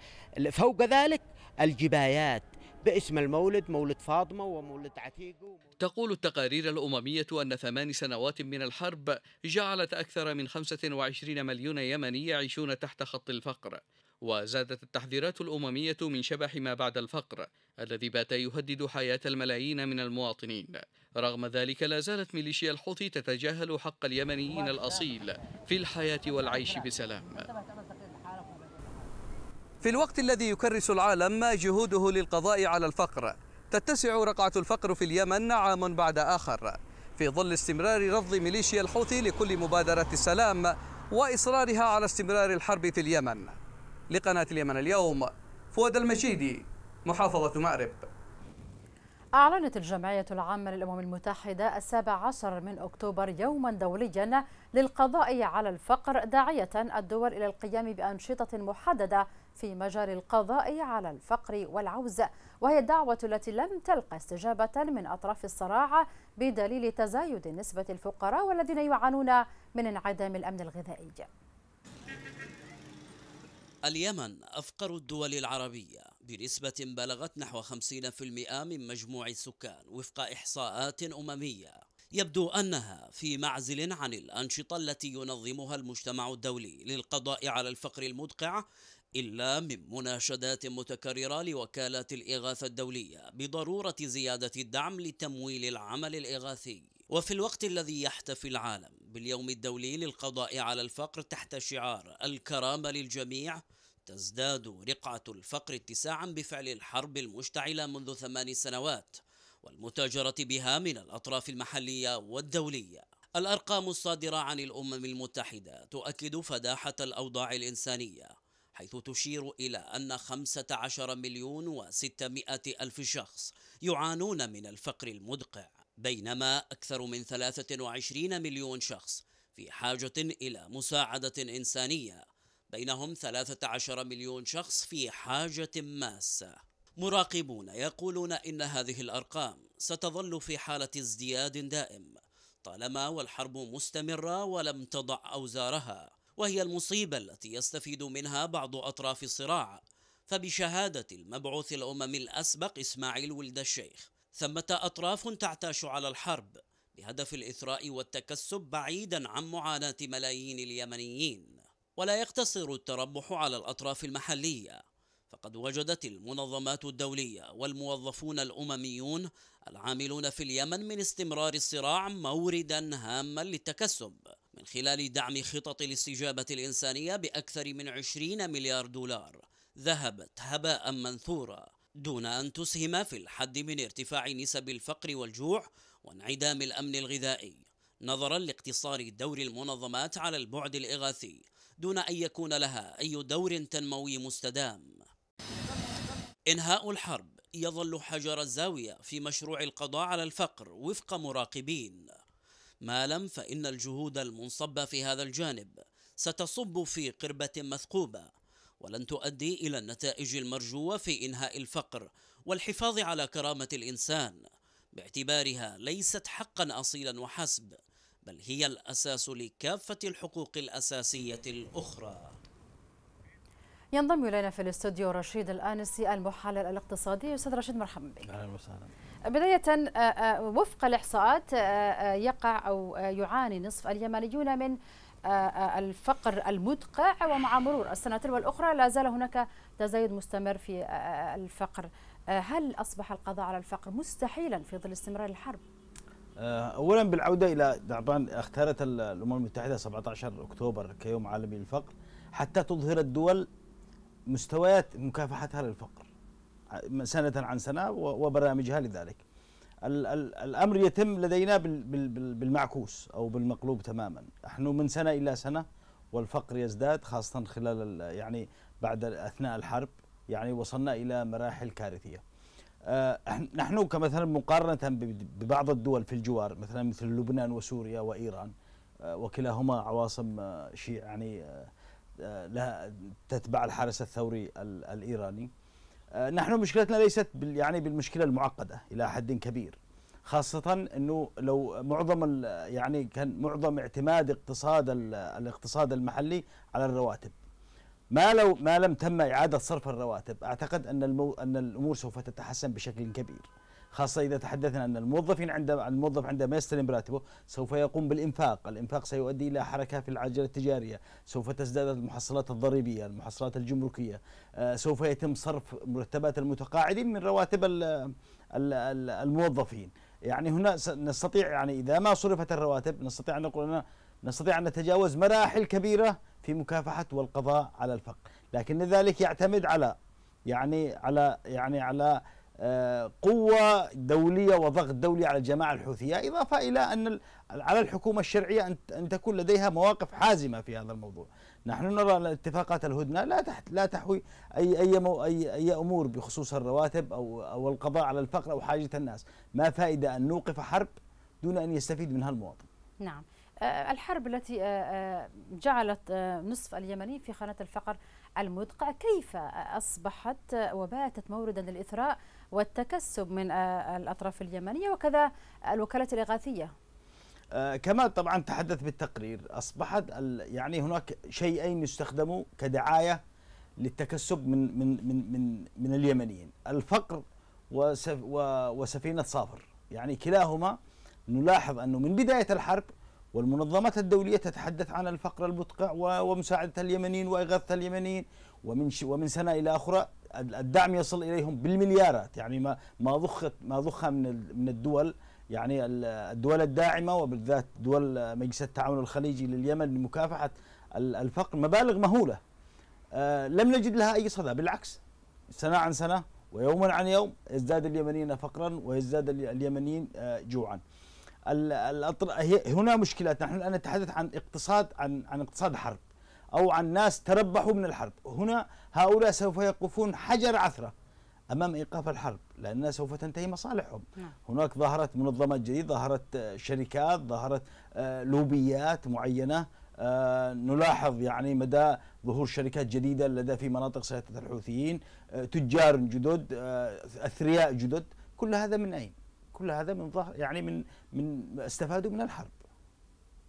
فوق ذلك الجبايات باسم المولد مولد فاطمة ومولد عتيق تقول التقارير الأممية أن ثمان سنوات من الحرب جعلت أكثر من 25 مليون يمني يعيشون تحت خط الفقر وزادت التحذيرات الأممية من شبح ما بعد الفقر الذي بات يهدد حياة الملايين من المواطنين رغم ذلك لا زالت ميليشيا الحوثي تتجاهل حق اليمنيين الأصيل في الحياة والعيش بسلام في الوقت الذي يكرس العالم جهوده للقضاء على الفقر تتسع رقعة الفقر في اليمن عام بعد آخر في ظل استمرار رفض ميليشيا الحوثي لكل مبادرة السلام وإصرارها على استمرار الحرب في اليمن لقناة اليمن اليوم فؤاد المشيدي محافظة مأرب أعلنت الجمعية العامة للأمم المتحدة السابع عشر من أكتوبر يوما دوليا للقضاء على الفقر داعية الدول إلى القيام بأنشطة محددة في مجال القضاء على الفقر والعوز وهي الدعوة التي لم تلقى استجابة من أطراف الصراع بدليل تزايد نسبة الفقراء والذين يعانون من انعدام الأمن الغذائي اليمن أفقر الدول العربية بنسبة بلغت نحو 50% من مجموع السكان وفق إحصاءات أممية يبدو أنها في معزل عن الأنشطة التي ينظمها المجتمع الدولي للقضاء على الفقر المدقع إلا من مناشدات متكررة لوكالات الإغاثة الدولية بضرورة زيادة الدعم لتمويل العمل الإغاثي وفي الوقت الذي يحتفي العالم باليوم الدولي للقضاء على الفقر تحت شعار الكرامة للجميع تزداد رقعة الفقر اتساعا بفعل الحرب المشتعلة منذ ثمان سنوات والمتاجرة بها من الأطراف المحلية والدولية الأرقام الصادرة عن الأمم المتحدة تؤكد فداحة الأوضاع الإنسانية حيث تشير إلى أن 15 مليون و600 ألف شخص يعانون من الفقر المدقع بينما أكثر من 23 مليون شخص في حاجة إلى مساعدة إنسانية بينهم 13 مليون شخص في حاجة ماسة مراقبون يقولون إن هذه الأرقام ستظل في حالة ازدياد دائم طالما والحرب مستمرة ولم تضع أوزارها وهي المصيبة التي يستفيد منها بعض أطراف الصراع فبشهادة المبعوث الأممي الأسبق إسماعيل ولد الشيخ ثمة أطراف تعتاش على الحرب بهدف الإثراء والتكسب بعيدا عن معاناة ملايين اليمنيين ولا يقتصر التربح على الأطراف المحلية فقد وجدت المنظمات الدولية والموظفون الأمميون العاملون في اليمن من استمرار الصراع موردا هاما للتكسب من خلال دعم خطط الاستجابة الإنسانية بأكثر من 20 مليار دولار ذهبت هباء منثورا دون أن تسهم في الحد من ارتفاع نسب الفقر والجوع وانعدام الأمن الغذائي نظرا لاقتصار دور المنظمات على البعد الإغاثي دون أن يكون لها أي دور تنموي مستدام إنهاء الحرب يظل حجر الزاوية في مشروع القضاء على الفقر وفق مراقبين ما لم فإن الجهود المنصبة في هذا الجانب ستصب في قربة مثقوبة ولن تؤدي إلى النتائج المرجوة في إنهاء الفقر والحفاظ على كرامة الإنسان باعتبارها ليست حقا أصيلا وحسب بل هي الأساس لكافة الحقوق الأساسية الأخرى ينضم الينا في الاستوديو رشيد الانسي المحلل الاقتصادي استاذ رشيد مرحبا بك اهلا وسهلا بدايه آه، آه، وفق الاحصاءات آه، يقع او يعاني نصف اليمنيون من الفقر المدقع ومع مرور السنوات والاخرى لا زال هناك تزايد مستمر في الفقر هل اصبح القضاء على الفقر مستحيلا في ظل استمرار الحرب آه، اولا بالعوده الى طبعا اختارت الامم المتحده 17 اكتوبر كيوم عالمي للفقر حتى تظهر الدول مستويات مكافحتها للفقر سنه عن سنه وبرامجها لذلك. الامر يتم لدينا بالمعكوس او بالمقلوب تماما، نحن من سنه الى سنه والفقر يزداد خاصه خلال يعني بعد اثناء الحرب يعني وصلنا الى مراحل كارثيه. آه، نحن كمثلا مقارنة ببعض الدول في الجوار مثلا مثل لبنان وسوريا وإيران آه، وكلاهما عواصم آه، شيع يعني لها تتبع الحرس الثوري الإيراني نحن مشكلتنا ليست يعني بالمشكلة المعقدة إلى حد كبير خاصة أنه لو معظم يعني كان معظم اعتماد اقتصاد الاقتصاد المحلي على الرواتب ما لو ما لم تم اعاده صرف الرواتب اعتقد ان المو ان الامور سوف تتحسن بشكل كبير خاصة إذا تحدثنا أن الموظفين عند الموظف عندما يستلم راتبه سوف يقوم بالإنفاق، الإنفاق سيؤدي إلى حركة في العجلة التجارية، سوف تزداد المحصلات الضريبية، المحصلات الجمركية، آه، سوف يتم صرف مرتبات المتقاعدين من رواتب الموظفين، يعني هنا نستطيع يعني إذا ما صرفت الرواتب نستطيع أن نقول أن نستطيع أن نتجاوز مراحل كبيرة في مكافحة والقضاء على الفقر لكن ذلك يعتمد على يعني على يعني على آه، قوة دولية وضغط دولي على الجماعة الحوثية إضافة إلى أن على الحكومة الشرعية أن تكون لديها مواقف حازمة في هذا الموضوع نحن نرى أن اتفاقات الهدنة لا تحت لا تحوي أي أي, أي أي أمور بخصوص الرواتب أو أو القضاء على الفقر أو حاجة الناس ما فائدة أن نوقف حرب دون أن يستفيد منها المواطن نعم آه، الحرب التي آه، آه، جعلت نصف اليمنيين في خانة الفقر المدقع كيف أصبحت وباتت موردا للإثراء والتكسب من الأطراف اليمنية وكذا الوكالات الإغاثية كما طبعا تحدث بالتقرير أصبحت يعني هناك شيئين يستخدموا كدعاية للتكسب من من من من, من اليمنيين الفقر وسفينة صافر يعني كلاهما نلاحظ أنه من بداية الحرب والمنظمات الدولية تتحدث عن الفقر المدقع ومساعدة اليمنيين وإغاثة اليمنيين ومن ومن سنة إلى أخرى الدعم يصل إليهم بالمليارات يعني ما ما ضخت ما ضخ من من الدول يعني الدول الداعمة وبالذات دول مجلس التعاون الخليجي لليمن لمكافحة الفقر مبالغ مهولة آه، لم نجد لها أي صدى بالعكس سنة عن سنة ويوما عن يوم يزداد اليمنيين فقرا ويزداد اليمنيين آه، جوعا هنا مشكلات نحن الان نتحدث عن اقتصاد عن عن اقتصاد حرب او عن ناس تربحوا من الحرب هنا هؤلاء سوف يقفون حجر عثره امام ايقاف الحرب لانها سوف تنتهي مصالحهم نعم. هناك ظهرت منظمات جديده ظهرت آه، شركات ظهرت آه، لوبيات معينه آه، نلاحظ يعني مدى ظهور شركات جديده لدى في مناطق سياده الحوثيين تجار جدد اثرياء جدد كل هذا من اين كل هذا من ظهر يعني من من استفادوا من الحرب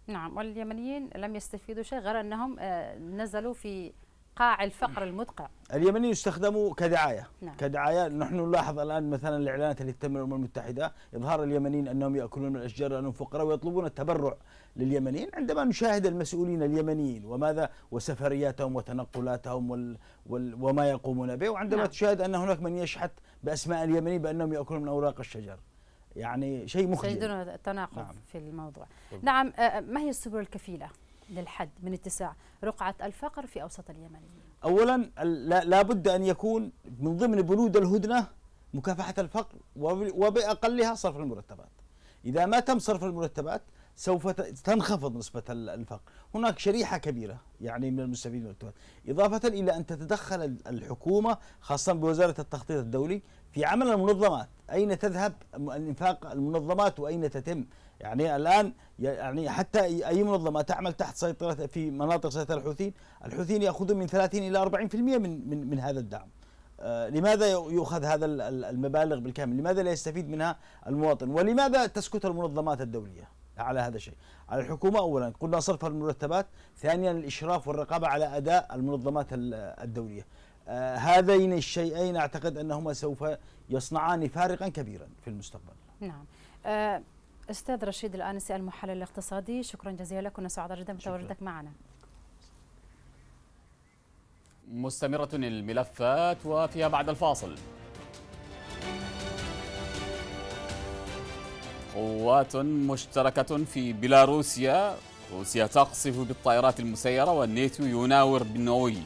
نعم واليمنيين لم يستفيدوا شيء غير انهم آه، نزلوا في قاع الفقر المدقع اليمنيين يستخدموا كدعايه نعم. كدعايه نحن نلاحظ الان مثلا الاعلانات اللي تتم الامم المتحده اظهار اليمنيين انهم ياكلون من الاشجار لانهم فقراء ويطلبون التبرع لليمنيين عندما نشاهد المسؤولين اليمنيين وماذا وسفرياتهم وتنقلاتهم وال وال وما يقومون به وعندما نعم. تشاهد ان هناك من يشحت باسماء اليمنيين بانهم ياكلون من اوراق الشجر يعني شيء مخجل سيدنا التناقض نعم. في الموضوع بالضبط. نعم آه، آه، ما هي السبل الكفيلة للحد من اتساع رقعة الفقر في أوسط اليمنيين أولا لا بد أن يكون من ضمن بنود الهدنة مكافحة الفقر وبأقلها صرف المرتبات إذا ما تم صرف المرتبات سوف تنخفض نسبة الفقر هناك شريحة كبيرة يعني من المستفيدين والتوان. إضافة إلى أن تتدخل الحكومة خاصة بوزارة التخطيط الدولي في عمل المنظمات أين تذهب الإنفاق المنظمات وأين تتم يعني الآن يعني حتى أي منظمة تعمل تحت سيطرة في مناطق سيطرة الحوثيين الحوثيين يأخذون من 30 إلى 40% من, من, من هذا الدعم آه، لماذا يؤخذ هذا المبالغ بالكامل لماذا لا يستفيد منها المواطن ولماذا تسكت المنظمات الدولية على هذا الشيء على الحكومة أولا قلنا صرف المرتبات ثانيا الإشراف والرقابة على أداء المنظمات الدولية آه، هذين الشيئين أعتقد أنهما سوف يصنعان فارقا كبيرا في المستقبل نعم آه، أستاذ رشيد الآنسي المحلل الاقتصادي شكرا جزيلا لك سعداء جدا بتواجدك معنا مستمرة الملفات وفيها بعد الفاصل قوات مشتركة في بيلاروسيا روسيا تقصف بالطائرات المسيرة والناتو يناور بالنووي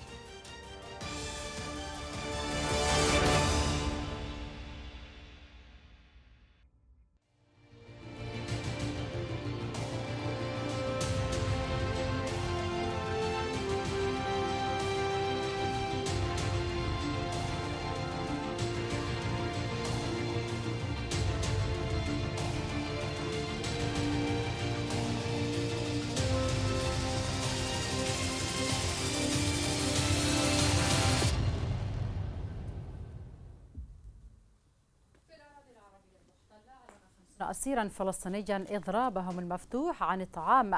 أسيرا فلسطينيا إضرابهم المفتوح عن الطعام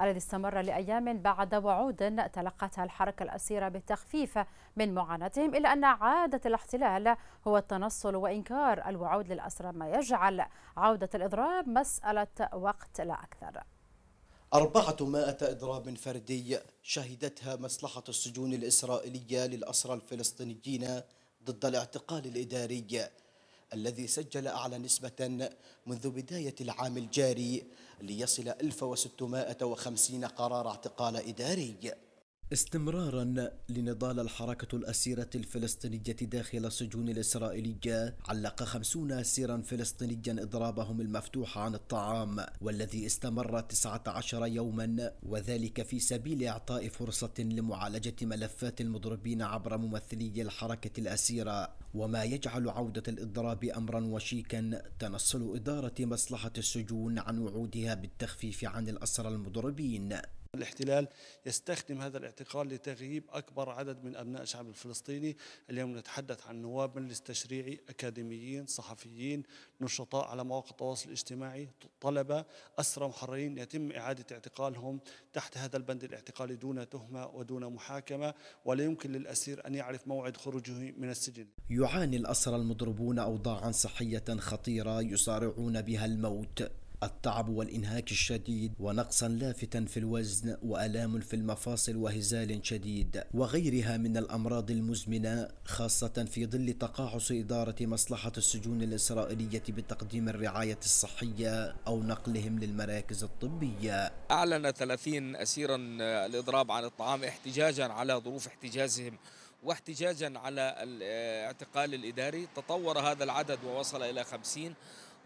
الذي استمر لأيام بعد وعود تلقتها الحركة الأسيرة بالتخفيف من معاناتهم إلا أن عادة الاحتلال هو التنصل وإنكار الوعود للأسرى ما يجعل عودة الإضراب مسألة وقت لا أكثر 400 إضراب فردي شهدتها مصلحة السجون الإسرائيلية للأسرى الفلسطينيين ضد الاعتقال الإداري الذي سجل أعلى نسبة منذ بداية العام الجاري ليصل 1650 قرار اعتقال إداري استمرارا لنضال الحركة الأسيرة الفلسطينية داخل السجون الإسرائيلية علق خمسون أسيرا فلسطينيا إضرابهم المفتوح عن الطعام والذي استمر تسعة عشر يوما وذلك في سبيل إعطاء فرصة لمعالجة ملفات المضربين عبر ممثلي الحركة الأسيرة وما يجعل عودة الإضراب أمرا وشيكا تنصل إدارة مصلحة السجون عن وعودها بالتخفيف عن الأسرى المضربين الاحتلال يستخدم هذا الاعتقال لتغييب أكبر عدد من أبناء الشعب الفلسطيني اليوم نتحدث عن نواب مجلس تشريعي أكاديميين صحفيين نشطاء على مواقع التواصل الاجتماعي طلبة أسرى محررين يتم إعادة اعتقالهم تحت هذا البند الاعتقالي دون تهمة ودون محاكمة ولا يمكن للأسير أن يعرف موعد خروجه من السجن يعاني الأسرى المضربون أوضاعا صحية خطيرة يصارعون بها الموت التعب والإنهاك الشديد ونقصا لافتا في الوزن وألام في المفاصل وهزال شديد وغيرها من الأمراض المزمنة خاصة في ظل تقاعس إدارة مصلحة السجون الإسرائيلية بتقديم الرعاية الصحية أو نقلهم للمراكز الطبية أعلن 30 أسيرا الإضراب عن الطعام احتجاجا على ظروف احتجازهم واحتجاجا على الاعتقال الإداري تطور هذا العدد ووصل إلى 50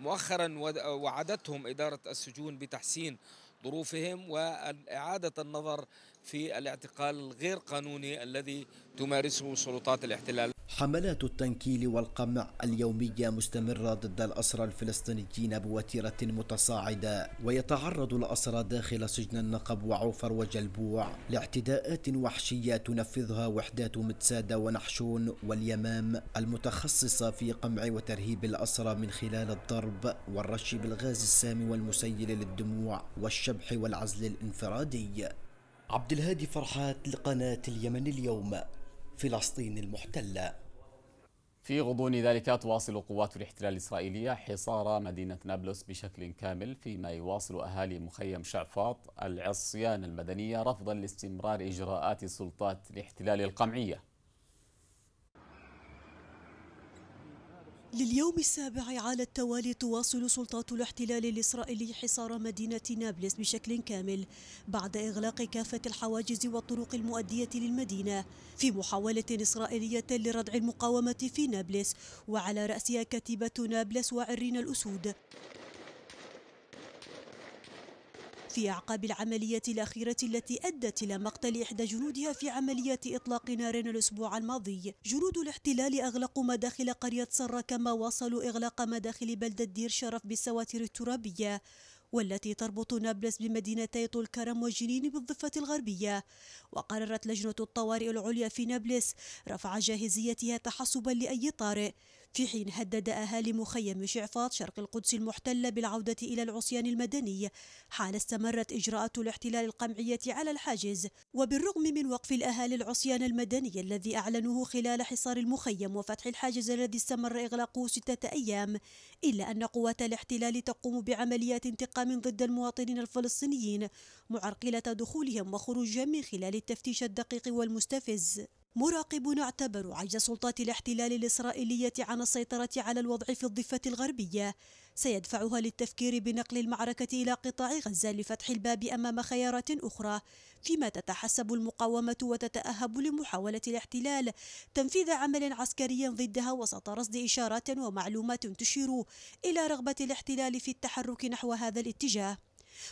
مؤخرا وعدتهم إدارة السجون بتحسين ظروفهم وإعادة النظر في الاعتقال الغير قانوني الذي تمارسه سلطات الاحتلال حملات التنكيل والقمع اليومية مستمرة ضد الأسرى الفلسطينيين بوتيرة متصاعدة ويتعرض الأسرى داخل سجن النقب وعوفر وجلبوع لاعتداءات وحشية تنفذها وحدات متسادة ونحشون واليمام المتخصصة في قمع وترهيب الأسرى من خلال الضرب والرش بالغاز السام والمسيل للدموع والشبح والعزل الانفرادي عبد الهادي فرحات لقناة اليمن اليوم فلسطين المحتلة في غضون ذلك تواصل قوات الاحتلال الإسرائيلية حصار مدينة نابلس بشكل كامل فيما يواصل أهالي مخيم شعفاط العصيان المدنية رفضا لاستمرار إجراءات سلطات الاحتلال القمعية لليوم السابع على التوالي تواصل سلطات الاحتلال الإسرائيلي حصار مدينة نابلس بشكل كامل بعد إغلاق كافة الحواجز والطرق المؤدية للمدينة في محاولة إسرائيلية لردع المقاومة في نابلس وعلى رأسها كتيبة نابلس وعرين الأسود في أعقاب العملية الأخيرة التي أدت إلى مقتل إحدى جنودها في عملية إطلاق نار الأسبوع الماضي جنود الاحتلال أغلقوا مداخل قرية سرة كما واصلوا إغلاق مداخل بلدة دير شرف بالسواتر الترابية والتي تربط نابلس بمدينتي طول كرم وجنين بالضفة الغربية وقررت لجنة الطوارئ العليا في نابلس رفع جاهزيتها تحسبا لأي طارئ في حين هدد أهالي مخيم شعفاط شرق القدس المحتلة بالعودة إلى العصيان المدني حال استمرت إجراءات الاحتلال القمعية على الحاجز وبالرغم من وقف الأهالي العصيان المدني الذي أعلنوه خلال حصار المخيم وفتح الحاجز الذي استمر إغلاقه ستة أيام إلا أن قوات الاحتلال تقوم بعمليات انتقام ضد المواطنين الفلسطينيين معرقلة دخولهم وخروجهم من خلال التفتيش الدقيق والمستفز مراقبون اعتبروا عجز سلطات الاحتلال الإسرائيلية عن السيطرة على الوضع في الضفة الغربية سيدفعها للتفكير بنقل المعركة إلى قطاع غزة لفتح الباب أمام خيارات أخرى فيما تتحسب المقاومة وتتأهب لمحاولة الاحتلال تنفيذ عمل عسكري ضدها وسط رصد إشارات ومعلومات تشير إلى رغبة الاحتلال في التحرك نحو هذا الاتجاه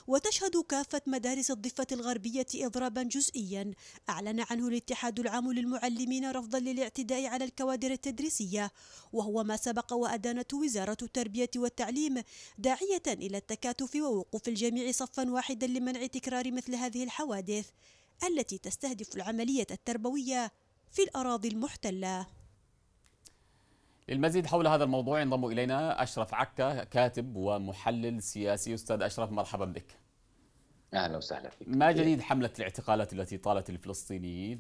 وتشهد كافة مدارس الضفة الغربية إضرابا جزئيا أعلن عنه الاتحاد العام للمعلمين رفضا للاعتداء على الكوادر التدريسية وهو ما سبق وأدانته وزارة التربية والتعليم داعية إلى التكاتف ووقوف الجميع صفا واحدا لمنع تكرار مثل هذه الحوادث التي تستهدف العملية التربوية في الأراضي المحتلة للمزيد حول هذا الموضوع ينضم إلينا أشرف عكا كاتب ومحلل سياسي أستاذ أشرف مرحبا بك أهلا وسهلا فيك ما جديد حملة الاعتقالات التي طالت الفلسطينيين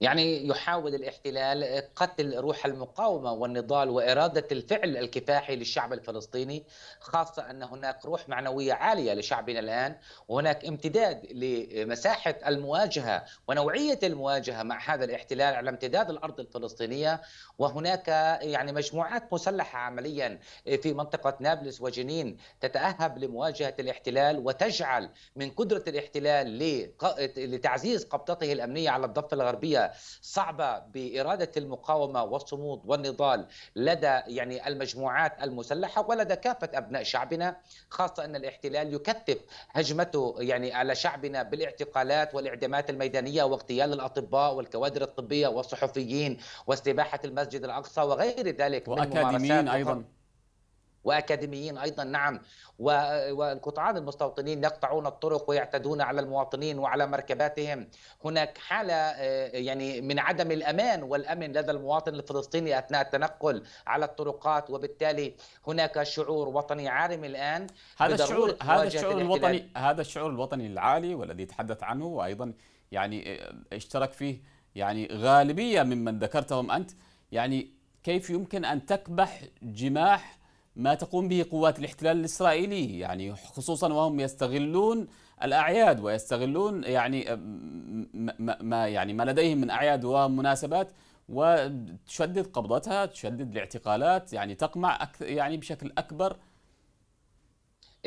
يعني يحاول الاحتلال قتل روح المقاومه والنضال واراده الفعل الكفاحي للشعب الفلسطيني خاصه ان هناك روح معنويه عاليه لشعبنا الان وهناك امتداد لمساحه المواجهه ونوعيه المواجهه مع هذا الاحتلال على امتداد الارض الفلسطينيه وهناك يعني مجموعات مسلحه عمليا في منطقه نابلس وجنين تتاهب لمواجهه الاحتلال وتجعل من قدره الاحتلال لتعزيز قبضته الامنيه على الضفه الغربيه صعبه باراده المقاومه والصمود والنضال لدى يعني المجموعات المسلحه ولدى كافه ابناء شعبنا خاصه ان الاحتلال يكثف هجمته يعني على شعبنا بالاعتقالات والاعدامات الميدانيه واغتيال الاطباء والكوادر الطبيه والصحفيين واستباحه المسجد الاقصى وغير ذلك واكاديميين ايضا واكاديميين ايضا نعم وقطعان المستوطنين يقطعون الطرق ويعتدون على المواطنين وعلى مركباتهم هناك حاله آه، يعني من عدم الامان والامن لدى المواطن الفلسطيني اثناء التنقل على الطرقات وبالتالي هناك شعور وطني عارم الان هذا الشعور هذا الشعور الوطني هذا الشعور الوطني العالي والذي تحدث عنه وايضا يعني آه، اشترك فيه يعني غالبيه ممن ذكرتهم انت يعني كيف يمكن ان تكبح جماح ما تقوم به قوات الاحتلال الإسرائيلي يعني خصوصا وهم يستغلون الأعياد ويستغلون يعني ما يعني ما لديهم من أعياد ومناسبات وتشدد قبضتها تشدد الاعتقالات يعني تقمع يعني بشكل أكبر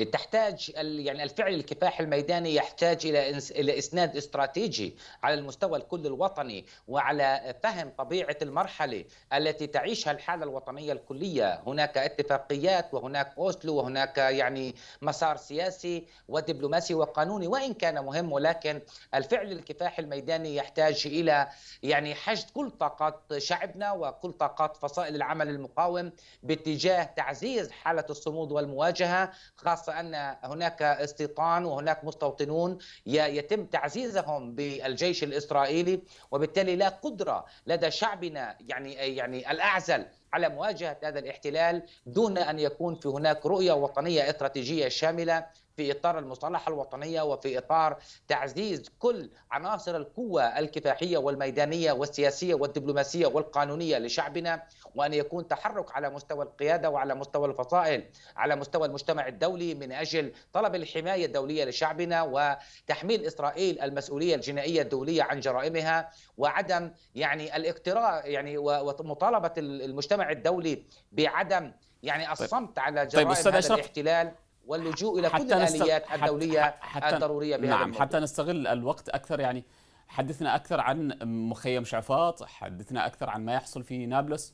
تحتاج يعني الفعل الكفاح الميداني يحتاج الى الى اسناد استراتيجي على المستوى الكل الوطني وعلى فهم طبيعه المرحله التي تعيشها الحاله الوطنيه الكليه، هناك اتفاقيات وهناك اوسلو وهناك يعني مسار سياسي ودبلوماسي وقانوني وان كان مهم ولكن الفعل الكفاح الميداني يحتاج الى يعني حشد كل طاقات شعبنا وكل طاقات فصائل العمل المقاوم باتجاه تعزيز حاله الصمود والمواجهه خاصه أن هناك استيطان وهناك مستوطنون يتم تعزيزهم بالجيش الإسرائيلي وبالتالي لا قدرة لدى شعبنا يعني يعني الأعزل على مواجهة هذا الاحتلال دون أن يكون في هناك رؤية وطنية استراتيجية شاملة في اطار المصالحه الوطنيه وفي اطار تعزيز كل عناصر القوه الكفاحيه والميدانيه والسياسيه والدبلوماسيه والقانونيه لشعبنا وان يكون تحرك على مستوى القياده وعلى مستوى الفصائل على مستوى المجتمع الدولي من اجل طلب الحمايه الدوليه لشعبنا وتحميل اسرائيل المسؤوليه الجنائيه الدوليه عن جرائمها وعدم يعني الاقتراع يعني ومطالبه المجتمع الدولي بعدم يعني طيب. الصمت على طيب، جرائم طيب هذا الاحتلال واللجوء الى كل الاليات الدوليه حتى... الضروريه بهذا نعم الموضوع. حتى نستغل الوقت اكثر يعني حدثنا اكثر عن مخيم شعفاط حدثنا اكثر عن ما يحصل في نابلس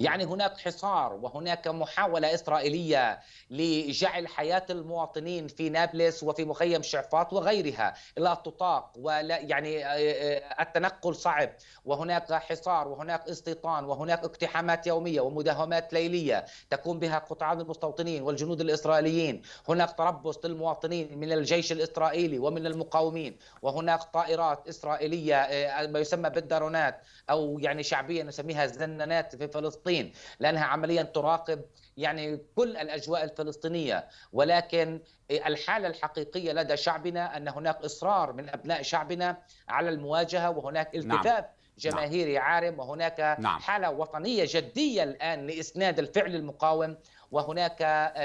يعني هناك حصار وهناك محاولة إسرائيلية لجعل حياة المواطنين في نابلس وفي مخيم شعفاط وغيرها لا تطاق ولا يعني آه، آه، التنقل صعب وهناك حصار وهناك استيطان وهناك اقتحامات يومية ومداهمات ليلية تقوم بها قطعان المستوطنين والجنود الإسرائيليين هناك تربص للمواطنين من الجيش الإسرائيلي ومن المقاومين وهناك طائرات إسرائيلية آه، ما يسمى بالدرونات أو يعني شعبيا نسميها الزنانات في فلسطين فلسطين لانها عمليا تراقب يعني كل الاجواء الفلسطينيه ولكن الحاله الحقيقيه لدى شعبنا ان هناك اصرار من ابناء شعبنا على المواجهه وهناك التفاف نعم. جماهيري نعم. عارم وهناك نعم. حاله وطنيه جديه الان لاسناد الفعل المقاوم وهناك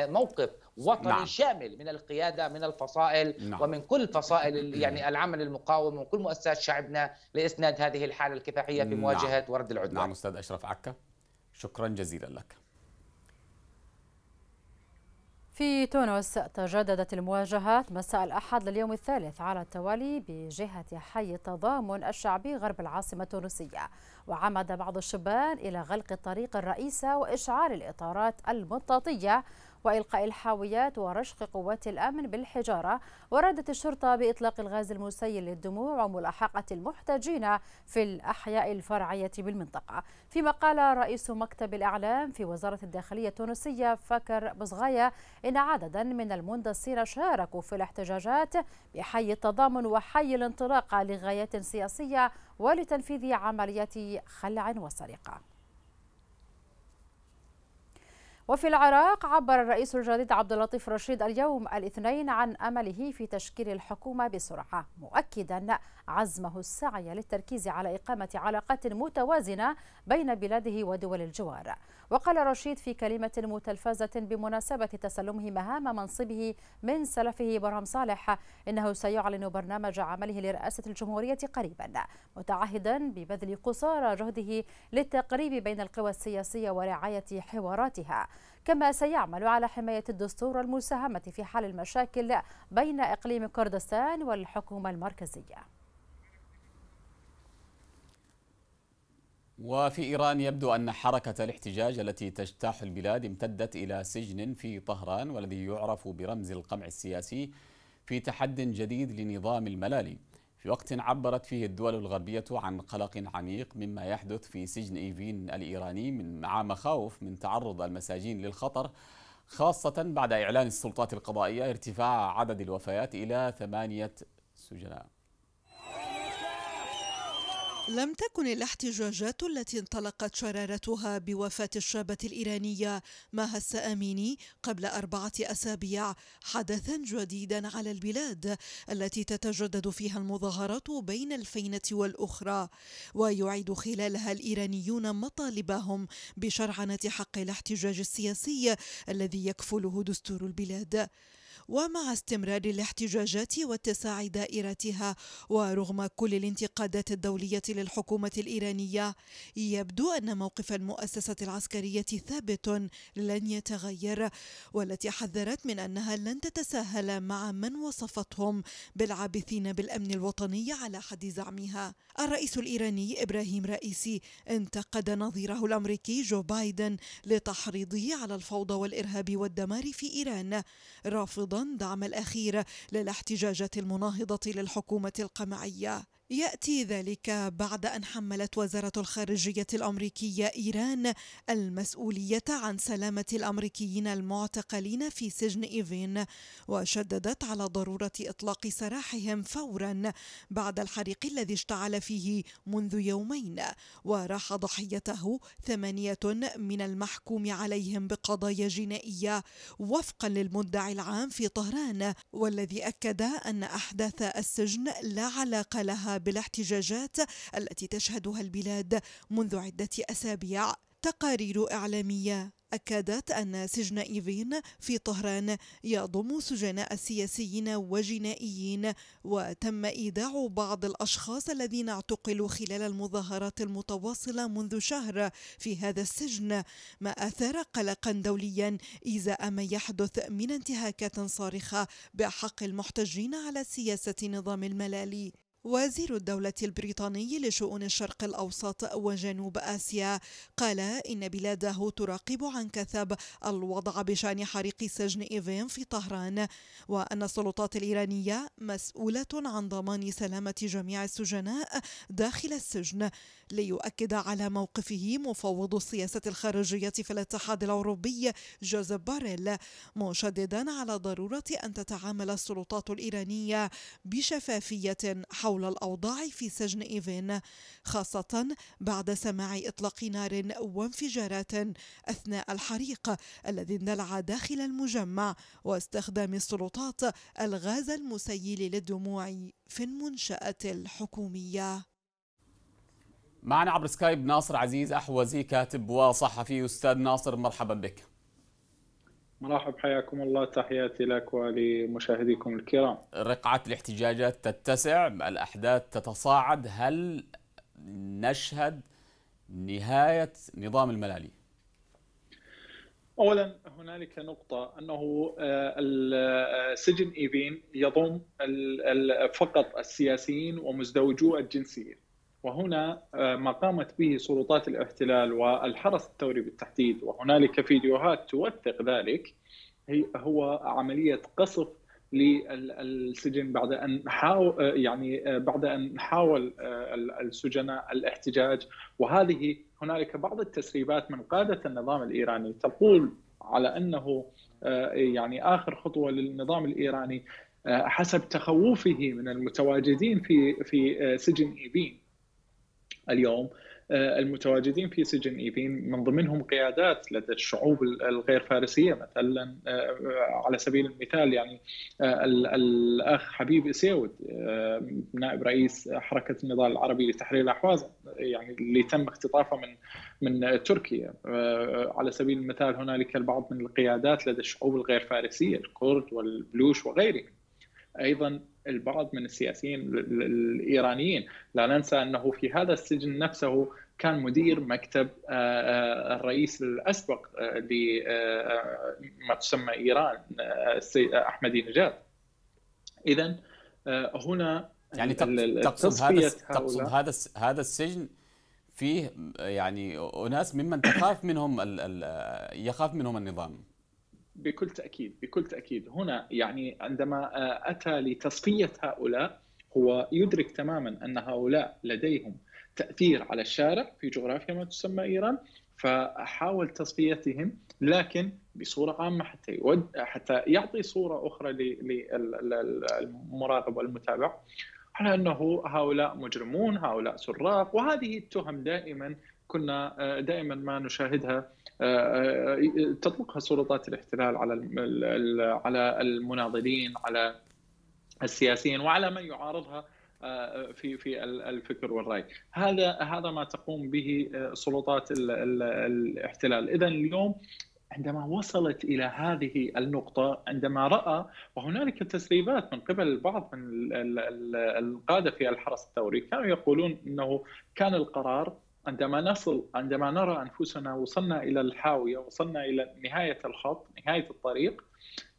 موقف وطني نعم. شامل من القياده من الفصائل نعم. ومن كل فصائل يعني العمل المقاوم وكل مؤسسات شعبنا لاسناد هذه الحاله الكفاحيه في نعم. مواجهه نعم. ورد العدوان. نعم استاذ اشرف عكا شكرا جزيلا لك في تونس تجددت المواجهات مساء الأحد لليوم الثالث على التوالي بجهة حي التضامن الشعبي غرب العاصمة التونسية وعمد بعض الشبان إلى غلق الطريق الرئيسة وإشعال الإطارات المطاطية وإلقاء الحاويات ورشق قوات الأمن بالحجارة وردت الشرطة بإطلاق الغاز المسيل للدموع وملاحقة المحتجين في الأحياء الفرعية بالمنطقة فيما قال رئيس مكتب الإعلام في وزارة الداخلية التونسية فكر بزغاية إن عددا من المندسين شاركوا في الاحتجاجات بحي التضامن وحي الانطلاق لغايات سياسية ولتنفيذ عمليات خلع وسرقة وفي العراق عبر الرئيس الجديد عبد اللطيف رشيد اليوم الاثنين عن امله في تشكيل الحكومه بسرعه مؤكدا عزمه السعي للتركيز على إقامة علاقات متوازنة بين بلاده ودول الجوار وقال رشيد في كلمة متلفزة بمناسبة تسلمه مهام منصبه من سلفه برام صالح إنه سيعلن برنامج عمله لرئاسة الجمهورية قريبا متعهدا ببذل قصارى جهده للتقريب بين القوى السياسية ورعاية حواراتها كما سيعمل على حماية الدستور والمساهمة في حل المشاكل بين إقليم كردستان والحكومة المركزية وفي إيران يبدو أن حركة الاحتجاج التي تجتاح البلاد امتدت إلى سجن في طهران والذي يعرف برمز القمع السياسي في تحد جديد لنظام الملالي في وقت عبرت فيه الدول الغربية عن قلق عميق مما يحدث في سجن إيفين الإيراني من مع مخاوف من تعرض المساجين للخطر خاصة بعد إعلان السلطات القضائية ارتفاع عدد الوفيات إلى ثمانية سجناء لم تكن الاحتجاجات التي انطلقت شرارتها بوفاة الشابة الإيرانية مها السأميني قبل أربعة أسابيع حدثا جديدا على البلاد التي تتجدد فيها المظاهرات بين الفينة والأخرى ويعيد خلالها الإيرانيون مطالبهم بشرعنة حق الاحتجاج السياسي الذي يكفله دستور البلاد ومع استمرار الاحتجاجات واتساع دائرتها ورغم كل الانتقادات الدولية للحكومة الإيرانية يبدو أن موقف المؤسسة العسكرية ثابت لن يتغير والتي حذرت من أنها لن تتساهل مع من وصفتهم بالعابثين بالأمن الوطني على حد زعمها الرئيس الإيراني إبراهيم رئيسي انتقد نظيره الأمريكي جو بايدن لتحريضه على الفوضى والإرهاب والدمار في إيران رافضا دعم الأخير للاحتجاجات المناهضة للحكومة القمعية ياتي ذلك بعد ان حملت وزاره الخارجيه الامريكيه ايران المسؤوليه عن سلامه الامريكيين المعتقلين في سجن ايفين وشددت على ضروره اطلاق سراحهم فورا بعد الحريق الذي اشتعل فيه منذ يومين وراح ضحيته ثمانيه من المحكوم عليهم بقضايا جنائيه وفقا للمدعي العام في طهران والذي اكد ان احداث السجن لا علاقه لها بالاحتجاجات التي تشهدها البلاد منذ عدة أسابيع تقارير إعلامية أكدت أن سجن إيفين في طهران يضم سجناء سياسيين وجنائيين وتم إيداع بعض الأشخاص الذين اعتقلوا خلال المظاهرات المتواصلة منذ شهر في هذا السجن ما أثار قلقا دوليا إزاء ما يحدث من انتهاكات صارخة بحق المحتجين على سياسة نظام الملالي وزير الدولة البريطاني لشؤون الشرق الأوسط وجنوب آسيا قال إن بلاده تراقب عن كثب الوضع بشأن حريق سجن إيفين في طهران وأن السلطات الإيرانية مسؤولة عن ضمان سلامة جميع السجناء داخل السجن ليؤكد على موقفه مفوض السياسة الخارجية في الاتحاد الأوروبي جوزيف باريل مشددا على ضرورة أن تتعامل السلطات الإيرانية بشفافية حول حول الأوضاع في سجن إيفين خاصة بعد سماع إطلاق نار وانفجارات أثناء الحريق الذي اندلع داخل المجمع واستخدام السلطات الغاز المسيل للدموع في المنشأة الحكومية معنا عبر سكايب ناصر عزيز أحوزي كاتب وصحفي أستاذ ناصر مرحبا بك مرحب حياكم الله تحياتي لك ولمشاهديكم الكرام رقعة الاحتجاجات تتسع الأحداث تتصاعد هل نشهد نهاية نظام الملالي؟ اولا هنالك نقطه انه آه، آه، سجن ايفين يضم فقط السياسيين ومزدوجو الجنسيه وهنا آه، ما قامت به سلطات الاحتلال والحرس الثوري بالتحديد وهنالك فيديوهات توثق ذلك هي هو عمليه قصف للسجن بعد ان حاول آه، يعني آه، بعد ان حاول السجناء الاحتجاج وهذه هنالك بعض التسريبات من قاده النظام الايراني تقول على انه يعني اخر خطوه للنظام الايراني حسب تخوفه من المتواجدين في في سجن ايبين اليوم آه، المتواجدين في سجن إيبين من ضمنهم قيادات لدى الشعوب الغير فارسية مثلا آه، على سبيل المثال يعني آه، الأخ حبيب إسيود نائب رئيس حركة النضال العربي لتحرير الأحواز يعني اللي تم اختطافه من من تركيا على سبيل المثال هنالك البعض من القيادات لدى الشعوب الغير فارسية الكرد والبلوش وغيرهم أيضا البعض من السياسيين الايرانيين، لا ننسى انه في هذا السجن نفسه كان مدير مكتب آه، آه، الرئيس الاسبق آه، لما تسمى ايران السيد احمدي نجاد. اذا هنا يعني تقصد هذا تقصد هذا هذا السجن فيه يعني اناس ممن تخاف منهم يخاف منهم النظام بكل تاكيد بكل تاكيد هنا يعني عندما آه، اتى لتصفيه هؤلاء هو يدرك تماما ان هؤلاء لديهم تاثير على الشارع في جغرافيا ما تسمى ايران فحاول تصفيتهم لكن بصوره عامه حتى يود حتى يعطي صوره اخرى للمراقب والمتابع على انه هؤلاء مجرمون هؤلاء سراق وهذه التهم دائما كنا آه، دائما ما نشاهدها تطلقها سلطات الاحتلال على على المناضلين على السياسيين وعلى من يعارضها آه، في في الفكر والراي هذا هذا ما تقوم به آه، سلطات الاحتلال اذا اليوم عندما وصلت الى هذه النقطه عندما راى وهنالك تسريبات من قبل بعض من القاده في الحرس الثوري كانوا يقولون انه كان القرار عندما نصل عندما نرى انفسنا وصلنا الى الحاويه وصلنا الى نهايه الخط نهايه الطريق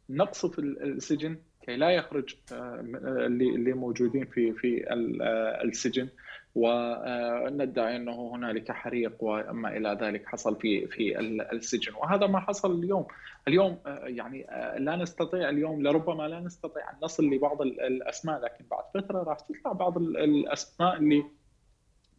نقصف السجن كي لا يخرج اللي آه، موجودين في في آه، السجن وندعي آه، انه هنالك حريق وما الى ذلك حصل في في السجن وهذا ما حصل اليوم اليوم يعني لا نستطيع اليوم لربما لا نستطيع ان نصل لبعض الاسماء لكن بعد فتره راح تطلع بعض الاسماء اللي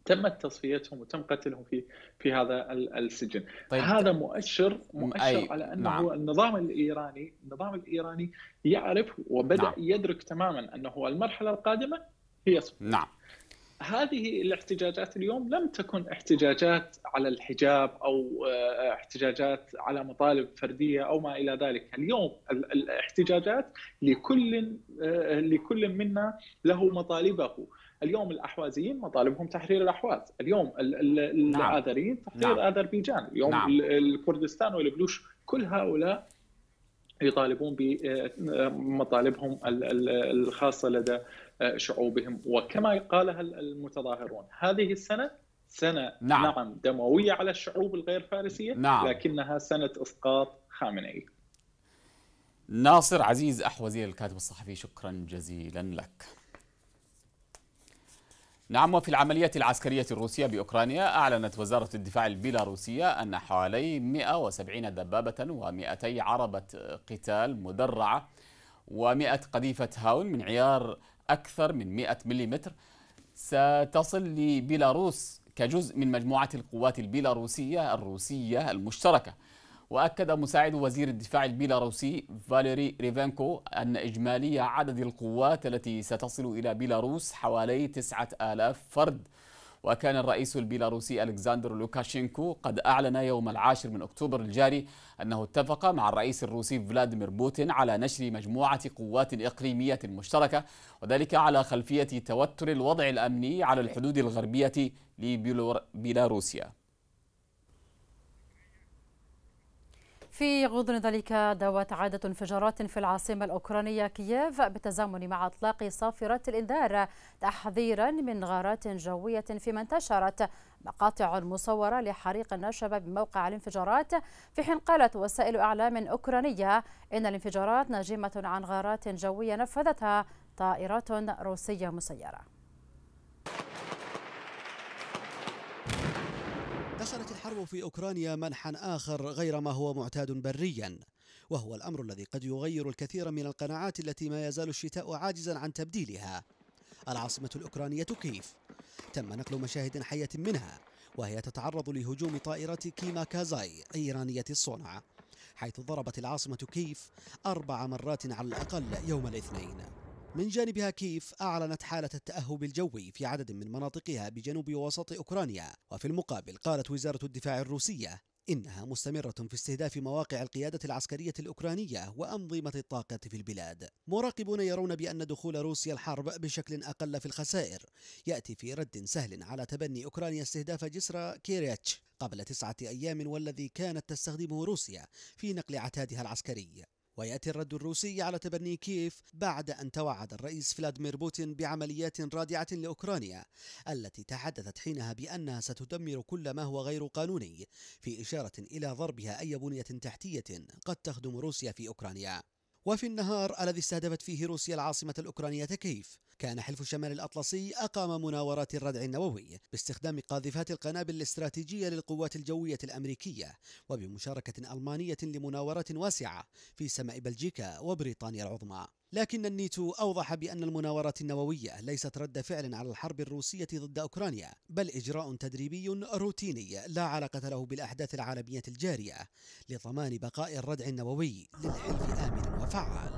تمت تصفيتهم وتم قتلهم في في هذا السجن طيب. هذا مؤشر مؤشر أي. على انه نعم. النظام الايراني النظام الايراني يعرف وبدا نعم. يدرك تماما انه المرحله القادمه هي صفر نعم هذه الاحتجاجات اليوم لم تكن احتجاجات على الحجاب او آه، احتجاجات على مطالب فرديه او ما الى ذلك، اليوم الاحتجاجات لكل آه، لكل منا له مطالبه، اليوم الاحوازيين مطالبهم تحرير الاحواز اليوم نعم. الاذريين تحرير نعم. اذربيجان اليوم نعم. الكردستان والبلوش كل هؤلاء يطالبون بمطالبهم الخاصه لدى شعوبهم وكما قالها المتظاهرون هذه السنه سنه نعم, نعم دمويه على الشعوب الغير فارسيه نعم. لكنها سنه اسقاط خامنئي ناصر عزيز احوزي الكاتب الصحفي شكرا جزيلا لك نعم وفي العملية العسكرية الروسية بأوكرانيا أعلنت وزارة الدفاع البيلاروسية أن حوالي 170 دبابة و200 عربة قتال مدرعة و100 قذيفة هاون من عيار أكثر من 100 ملم ستصل لبيلاروس كجزء من مجموعة القوات البيلاروسية الروسية المشتركة وأكد مساعد وزير الدفاع البيلاروسي فاليري ريفانكو أن إجمالي عدد القوات التي ستصل إلى بيلاروس حوالي 9000 فرد وكان الرئيس البيلاروسي ألكسندر لوكاشينكو قد أعلن يوم العاشر من أكتوبر الجاري أنه اتفق مع الرئيس الروسي فلاديمير بوتين على نشر مجموعة قوات إقليمية مشتركة وذلك على خلفية توتر الوضع الأمني على الحدود الغربية لبيلاروسيا في غضن ذلك دوت عادة انفجارات في العاصمة الأوكرانية كييف بالتزامن مع إطلاق صافرات الإنذار تحذيرا من غارات جوية فيما انتشرت مقاطع مصورة لحريق نشب بموقع الانفجارات في حين قالت وسائل إعلام أوكرانية إن الانفجارات ناجمة عن غارات جوية نفذتها طائرات روسية مسيرة دخلت الحرب في اوكرانيا منحا اخر غير ما هو معتاد بريا وهو الامر الذي قد يغير الكثير من القناعات التي ما يزال الشتاء عاجزا عن تبديلها العاصمه الاوكرانيه كيف تم نقل مشاهد حيه منها وهي تتعرض لهجوم طائرة كيما كازاي إيرانية الصنع حيث ضربت العاصمة كيف أربع مرات على الأقل يوم الاثنين من جانبها كيف أعلنت حالة التأهب الجوي في عدد من مناطقها بجنوب ووسط أوكرانيا وفي المقابل قالت وزارة الدفاع الروسية إنها مستمرة في استهداف مواقع القيادة العسكرية الأوكرانية وأنظمة الطاقة في البلاد. مراقبون يرون بأن دخول روسيا الحرب بشكل أقل في الخسائر يأتي في رد سهل على تبني أوكرانيا استهداف جسر كيريتش قبل تسعة أيام والذي كانت تستخدمه روسيا في نقل عتادها العسكري. ويأتي الرد الروسي على تبني كييف بعد أن توعد الرئيس فلاديمير بوتين بعمليات رادعة لأوكرانيا التي تحدثت حينها بأنها ستدمر كل ما هو غير قانوني في إشارة إلى ضربها أي بنية تحتية قد تخدم روسيا في أوكرانيا وفي النهار الذي استهدفت فيه روسيا العاصمة الأوكرانية كييف كان حلف شمال الأطلسي أقام مناورات الردع النووي باستخدام قاذفات القنابل الاستراتيجية للقوات الجوية الأمريكية وبمشاركة ألمانية لمناورات واسعة في سماء بلجيكا وبريطانيا العظمى لكن النيتو أوضح بأن المناورات النووية ليست رد فعل على الحرب الروسية ضد أوكرانيا بل إجراء تدريبي روتيني لا علاقة له بالأحداث العالمية الجارية لضمان بقاء الردع النووي للحلف آمن فعال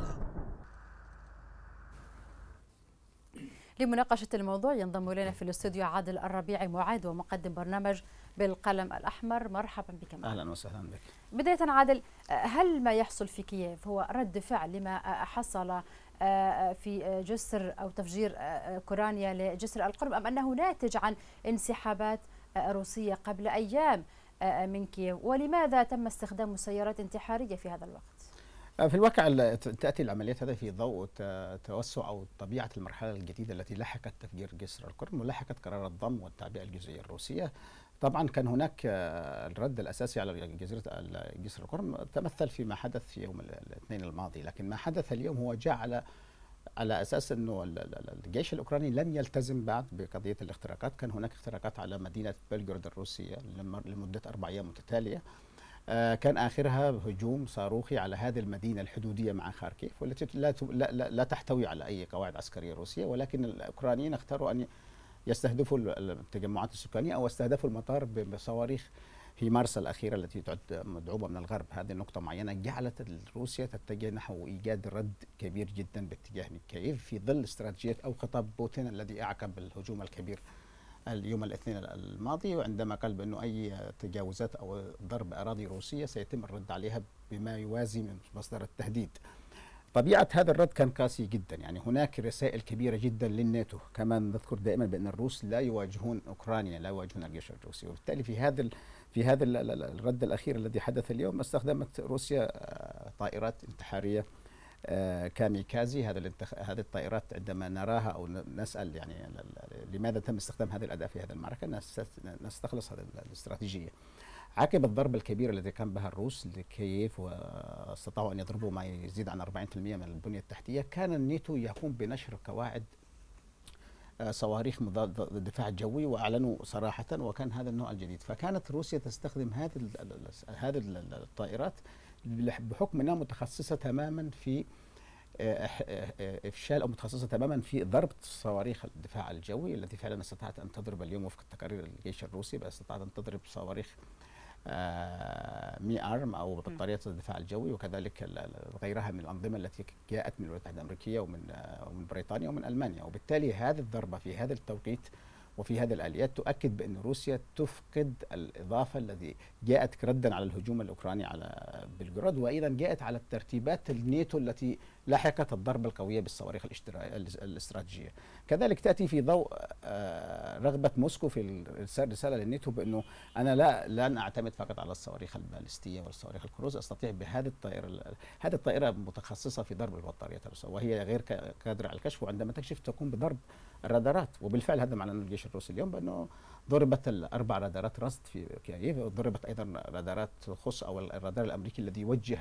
لمناقشة الموضوع ينضم إلينا في الاستوديو عادل الربيعي معاد ومقدم برنامج بالقلم الأحمر مرحبا بك أهلا وسهلا بك بداية عادل هل ما يحصل في كييف هو رد فعل لما حصل آه، في جسر أو تفجير آه، كورانيا لجسر القرب أم أنه ناتج عن انسحابات آه، روسية قبل أيام من كييف ولماذا تم استخدام مسيرات انتحارية في هذا الوقت؟ في الواقع تاتي العمليات هذه في ضوء توسع او طبيعه المرحله الجديده التي لحقت تفجير جسر القرم ولحقت قرار الضم والتعبئه الجزئيه الروسيه طبعا كان هناك آه، الرد الاساسي على جزيره جسر القرم تمثل فيما حدث في يوم الاثنين الماضي لكن ما حدث اليوم هو جعل على اساس انه الجيش الاوكراني لم يلتزم بعد بقضيه الاختراقات، كان هناك اختراقات على مدينه بلغراد الروسيه لمده اربع ايام متتاليه آه، كان آخرها هجوم صاروخي على هذه المدينة الحدودية مع خاركيف والتي لا, لا, لا تحتوي على أي قواعد عسكرية روسية ولكن الأوكرانيين اختاروا أن يستهدفوا التجمعات السكانية أو استهدفوا المطار بصواريخ هيمارس الأخيرة التي تعد مدعومة من الغرب هذه نقطة معينة جعلت روسيا تتجه نحو إيجاد رد كبير جدا باتجاه كييف في ظل استراتيجية أو خطاب بوتين الذي أعقب الهجوم الكبير اليوم الاثنين الماضي وعندما قال بأنه أي تجاوزات أو ضرب أراضي روسية سيتم الرد عليها بما يوازي من مصدر التهديد طبيعة هذا الرد كان قاسي جدا يعني هناك رسائل كبيرة جدا للناتو كما نذكر دائما بأن الروس لا يواجهون أوكرانيا لا يواجهون الجيش الروسي وبالتالي في هذا في هذا الرد الأخير الذي حدث اليوم استخدمت روسيا آه، طائرات انتحارية آه، كاميكازي هذا الانتخ... هذه الطائرات عندما نراها او نسال يعني لماذا تم استخدام هذه الاداه في هذه المعركه نستخلص هذه الاستراتيجيه عقب الضربة الكبيرة الذي قام بها الروس لكييف واستطاعوا أن يضربوا ما يزيد عن 40% من البنية التحتية كان النيتو يقوم بنشر قواعد آه، صواريخ مضاد الدفاع الجوي واعلنوا صراحه وكان هذا النوع الجديد فكانت روسيا تستخدم هذه هذه الطائرات بحكم انها متخصصه تماما في آه، آه، آه، افشال او متخصصه تماما في ضرب صواريخ الدفاع الجوي التي فعلا استطاعت ان تضرب اليوم وفق تقارير الجيش الروسي استطاعت ان تضرب صواريخ مي ارم او بطاريات الدفاع الجوي وكذلك غيرها من الانظمه التي جاءت من الولايات المتحده الامريكيه ومن ومن بريطانيا ومن المانيا وبالتالي هذه الضربه في هذا التوقيت وفي هذه الآليات تؤكد بأن روسيا تفقد الإضافة الذي جاءت ردا على الهجوم الأوكراني على بلغراد وأيضا جاءت على الترتيبات الناتو التي لاحقه الضربة القوية بالصواريخ الاستراتيجية كذلك تأتي في ضوء آه، رغبة موسكو في الرسالة للنيتو بأنه أنا لا لن أعتمد فقط على الصواريخ البالستية والصواريخ الكروز أستطيع بهذه الطائرة هذه الطائرة متخصصة في ضرب البطاريات الروسية وهي غير قادرة على الكشف وعندما تكشف تقوم بضرب الرادارات وبالفعل هذا معناه الجيش الروسي اليوم بأنه ضربت الاربع رادارات راست في كييف وضربت ايضا رادارات خص او الرادار الامريكي الذي يوجه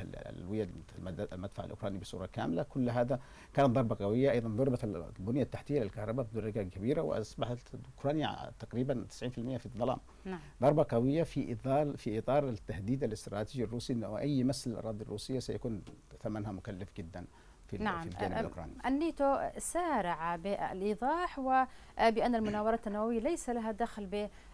المدفع الاوكراني بصوره كامله كل هذا كانت ضربه قويه ايضا ضربت البنيه التحتيه للكهرباء بدرجه كبيره واصبحت اوكرانيا تقريبا 90% في الظلام نعم. ضربه قويه في اطار في اطار التهديد الاستراتيجي الروسي انه اي مس للاراضي الروسيه سيكون ثمنها مكلف جدا في نعم الجانب الاوكراني النيتو سارع بالايضاح وبان آه، المناورات النوويه ليس لها دخل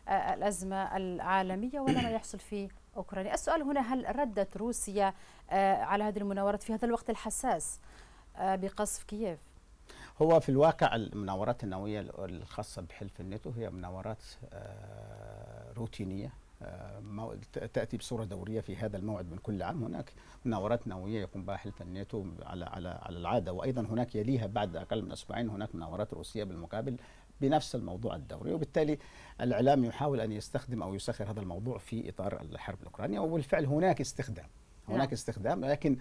بالازمه العالميه ولا ما يحصل في اوكرانيا السؤال هنا هل ردت روسيا آه، على هذه المناورات في هذا الوقت الحساس آه، بقصف كييف هو في الواقع المناورات النوويه الخاصه بحلف الناتو هي مناورات روتينيه تاتي بصوره دوريه في هذا الموعد من كل عام هناك مناورات نوويه يقوم بها حلف الناتو على على على العاده وايضا هناك يليها بعد اقل من اسبوعين هناك مناورات روسيه بالمقابل بنفس الموضوع الدوري وبالتالي الاعلام يحاول ان يستخدم او يسخر هذا الموضوع في اطار الحرب الاوكرانيه وبالفعل هناك استخدام نعم. هناك استخدام لكن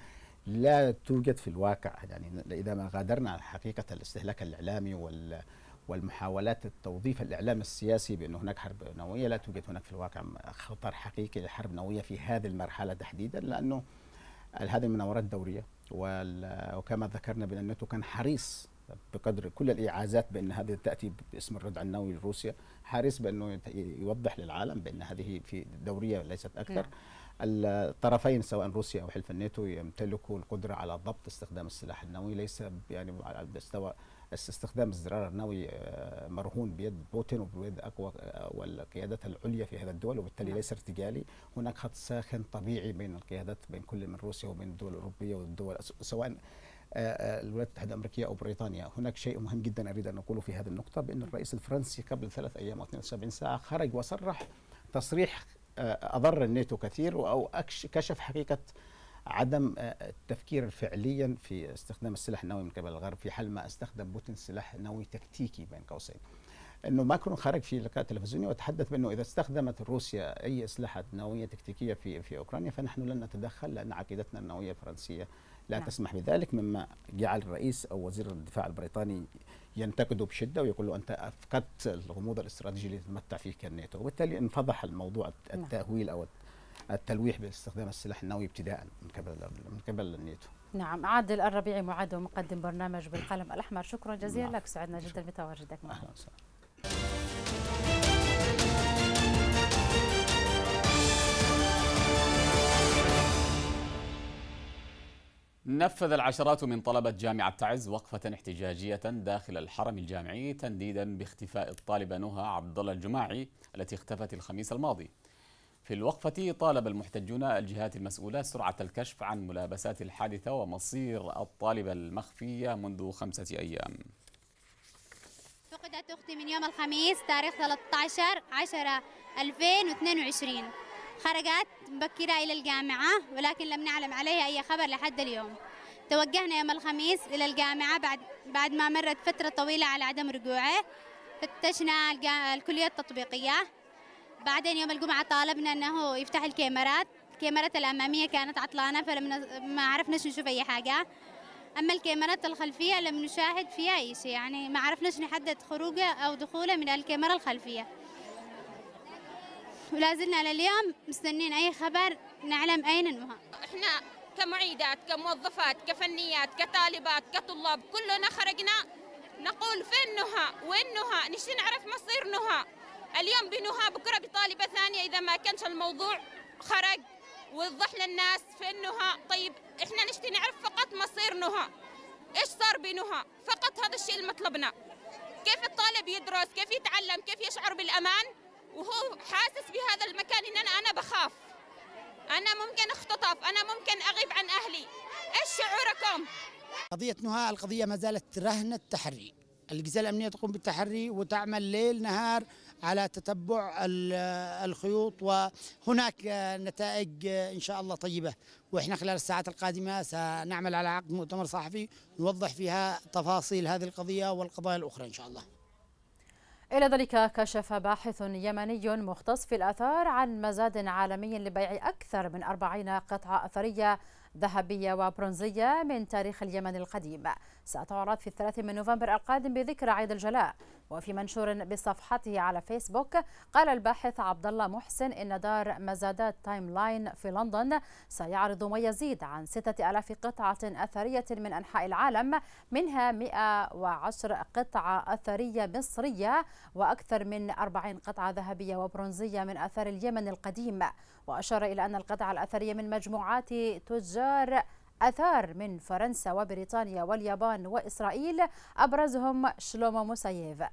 لا توجد في الواقع يعني اذا ما غادرنا حقيقه الاستهلاك الاعلامي وال والمحاولات التوظيف الإعلام السياسي بأن هناك حرب نووية لا توجد هناك في الواقع خطر حقيقي لحرب نووية في هذه المرحلة تحديدا لأنه هذه المناورات دورية وكما ذكرنا بأن الناتو كان حريص بقدر كل الإعازات بأن هذه تأتي باسم الردع النووي لروسيا حريص بأنه يوضح للعالم بأن هذه في دورية ليست أكثر نعم. الطرفين سواء روسيا أو حلف الناتو يمتلكوا القدرة على ضبط استخدام السلاح النووي ليس يعني على مستوى استخدام الزرار النووي آه، مرهون بيد بوتين وبيد اقوى آه، والقيادات العليا في هذا الدول وبالتالي نعم. ليس ارتجالي هناك خط ساخن طبيعي بين القيادات بين كل من روسيا وبين الدول الاوروبيه والدول سواء آه، الولايات المتحده الامريكيه او بريطانيا، هناك شيء مهم جدا اريد ان اقوله في هذه النقطه بان الرئيس الفرنسي قبل ثلاث ايام او 72 ساعه خرج وصرح تصريح اضر الناتو كثير او كشف حقيقه عدم آه، التفكير فعليا في استخدام السلاح النووي من قبل الغرب في حال ما استخدم بوتين سلاح نووي تكتيكي بين قوسين انه ماكرون خرج في لقاء تلفزيوني وتحدث بانه اذا استخدمت روسيا اي اسلحه نوويه تكتيكيه في في اوكرانيا فنحن لن نتدخل لان عقيدتنا النوويه الفرنسيه لا نعم. تسمح بذلك مما جعل الرئيس او وزير الدفاع البريطاني ينتقده بشده ويقول له انت افقدت الغموض الاستراتيجي اللي تتمتع فيه كالناتو وبالتالي انفضح الموضوع نعم. التاهويل او التلويح باستخدام السلاح النووي ابتداء من قبل من قبل الناتو نعم عادل الربيعي معد ومقدم برنامج بالقلم الاحمر شكرا جزيلا نعم. لك سعدنا جدا بتواجدك معنا اهلا وسهلا نفذ العشرات من طلبة جامعة تعز وقفة احتجاجية داخل الحرم الجامعي تنديدا باختفاء الطالبة نهى عبد الله الجماعي التي اختفت الخميس الماضي في الوقفة طالب المحتجون الجهات المسؤولة سرعة الكشف عن ملابسات الحادثة ومصير الطالبة المخفية منذ خمسة أيام فقدت أختي من يوم الخميس تاريخ 13 10 2022 خرجت مبكرة إلى الجامعة ولكن لم نعلم عليها أي خبر لحد اليوم توجهنا يوم الخميس إلى الجامعة بعد بعد ما مرت فترة طويلة على عدم رجوعه فتشنا الكلية التطبيقية بعدين يوم الجمعة طالبنا أنه يفتح الكاميرات الكاميرات الأمامية كانت عطلانة فلم ما عرفناش نشوف أي حاجة أما الكاميرات الخلفية لم نشاهد فيها أي شيء يعني ما عرفناش نحدد خروجه أو دخوله من الكاميرا الخلفية ولا زلنا لليوم مستنين أي خبر نعلم أين انتهى إحنا كمعيدات كموظفات كفنيات كطالبات كطلاب كلنا خرجنا نقول فين نهى وين نهى نشتي نعرف مصير نهى اليوم بنوها بكره بطالبه ثانيه اذا ما كانش الموضوع خرج ووضح للناس في نهى طيب احنا نشتي نعرف فقط مصير نهى ايش صار بنهى فقط هذا الشيء اللي مطلبنا كيف الطالب يدرس كيف يتعلم كيف يشعر بالامان وهو حاسس بهذا المكان ان انا انا بخاف انا ممكن اختطف انا ممكن اغيب عن اهلي ايش شعوركم قضيه نهى القضيه ما زالت رهن التحري الجزاء الامنيه تقوم بالتحري وتعمل ليل نهار على تتبع الخيوط وهناك نتائج إن شاء الله طيبة وإحنا خلال الساعات القادمة سنعمل على عقد مؤتمر صحفي نوضح فيها تفاصيل هذه القضية والقضايا الأخرى إن شاء الله إلى ذلك كشف باحث يمني مختص في الآثار عن مزاد عالمي لبيع أكثر من 40 قطعة أثرية ذهبية وبرونزية من تاريخ اليمن القديم ستعرض في الثلاث من نوفمبر القادم بذكرى عيد الجلاء وفي منشور بصفحته على فيسبوك قال الباحث عبد الله محسن ان دار مزادات تايم لاين في لندن سيعرض ما يزيد عن 6000 قطعه اثريه من انحاء العالم منها 110 قطعه اثريه مصريه واكثر من 40 قطعه ذهبيه وبرونزيه من اثار اليمن القديم واشار الى ان القطع الاثريه من مجموعات تجار أثار من فرنسا وبريطانيا واليابان وإسرائيل أبرزهم شلومو موسييف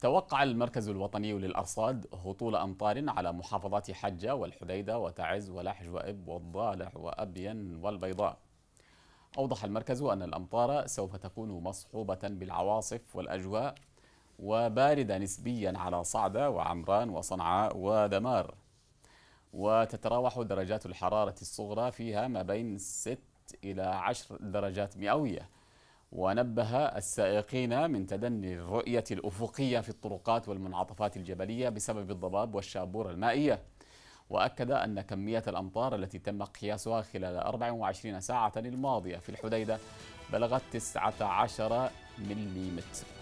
توقع المركز الوطني للأرصاد هطول أمطار على محافظات حجة والحديدة وتعز ولحج وإب والضالع وأبين والبيضاء أوضح المركز أن الأمطار سوف تكون مصحوبة بالعواصف والأجواء وباردة نسبيا على صعدة وعمران وصنعاء ودمار وتتراوح درجات الحرارة الصغرى فيها ما بين 6 إلى 10 درجات مئوية ونبه السائقين من تدني الرؤية الأفقية في الطرقات والمنعطفات الجبلية بسبب الضباب والشابورة المائية وأكد أن كمية الأمطار التي تم قياسها خلال 24 ساعة الماضية في الحديدة بلغت 19 مليمتر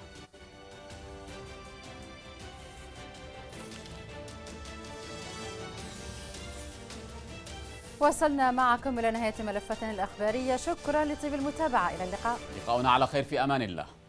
وصلنا معكم إلى نهاية ملفاتنا الأخبارية شكرا لطيب المتابعة إلى اللقاء لقاؤنا على خير في أمان الله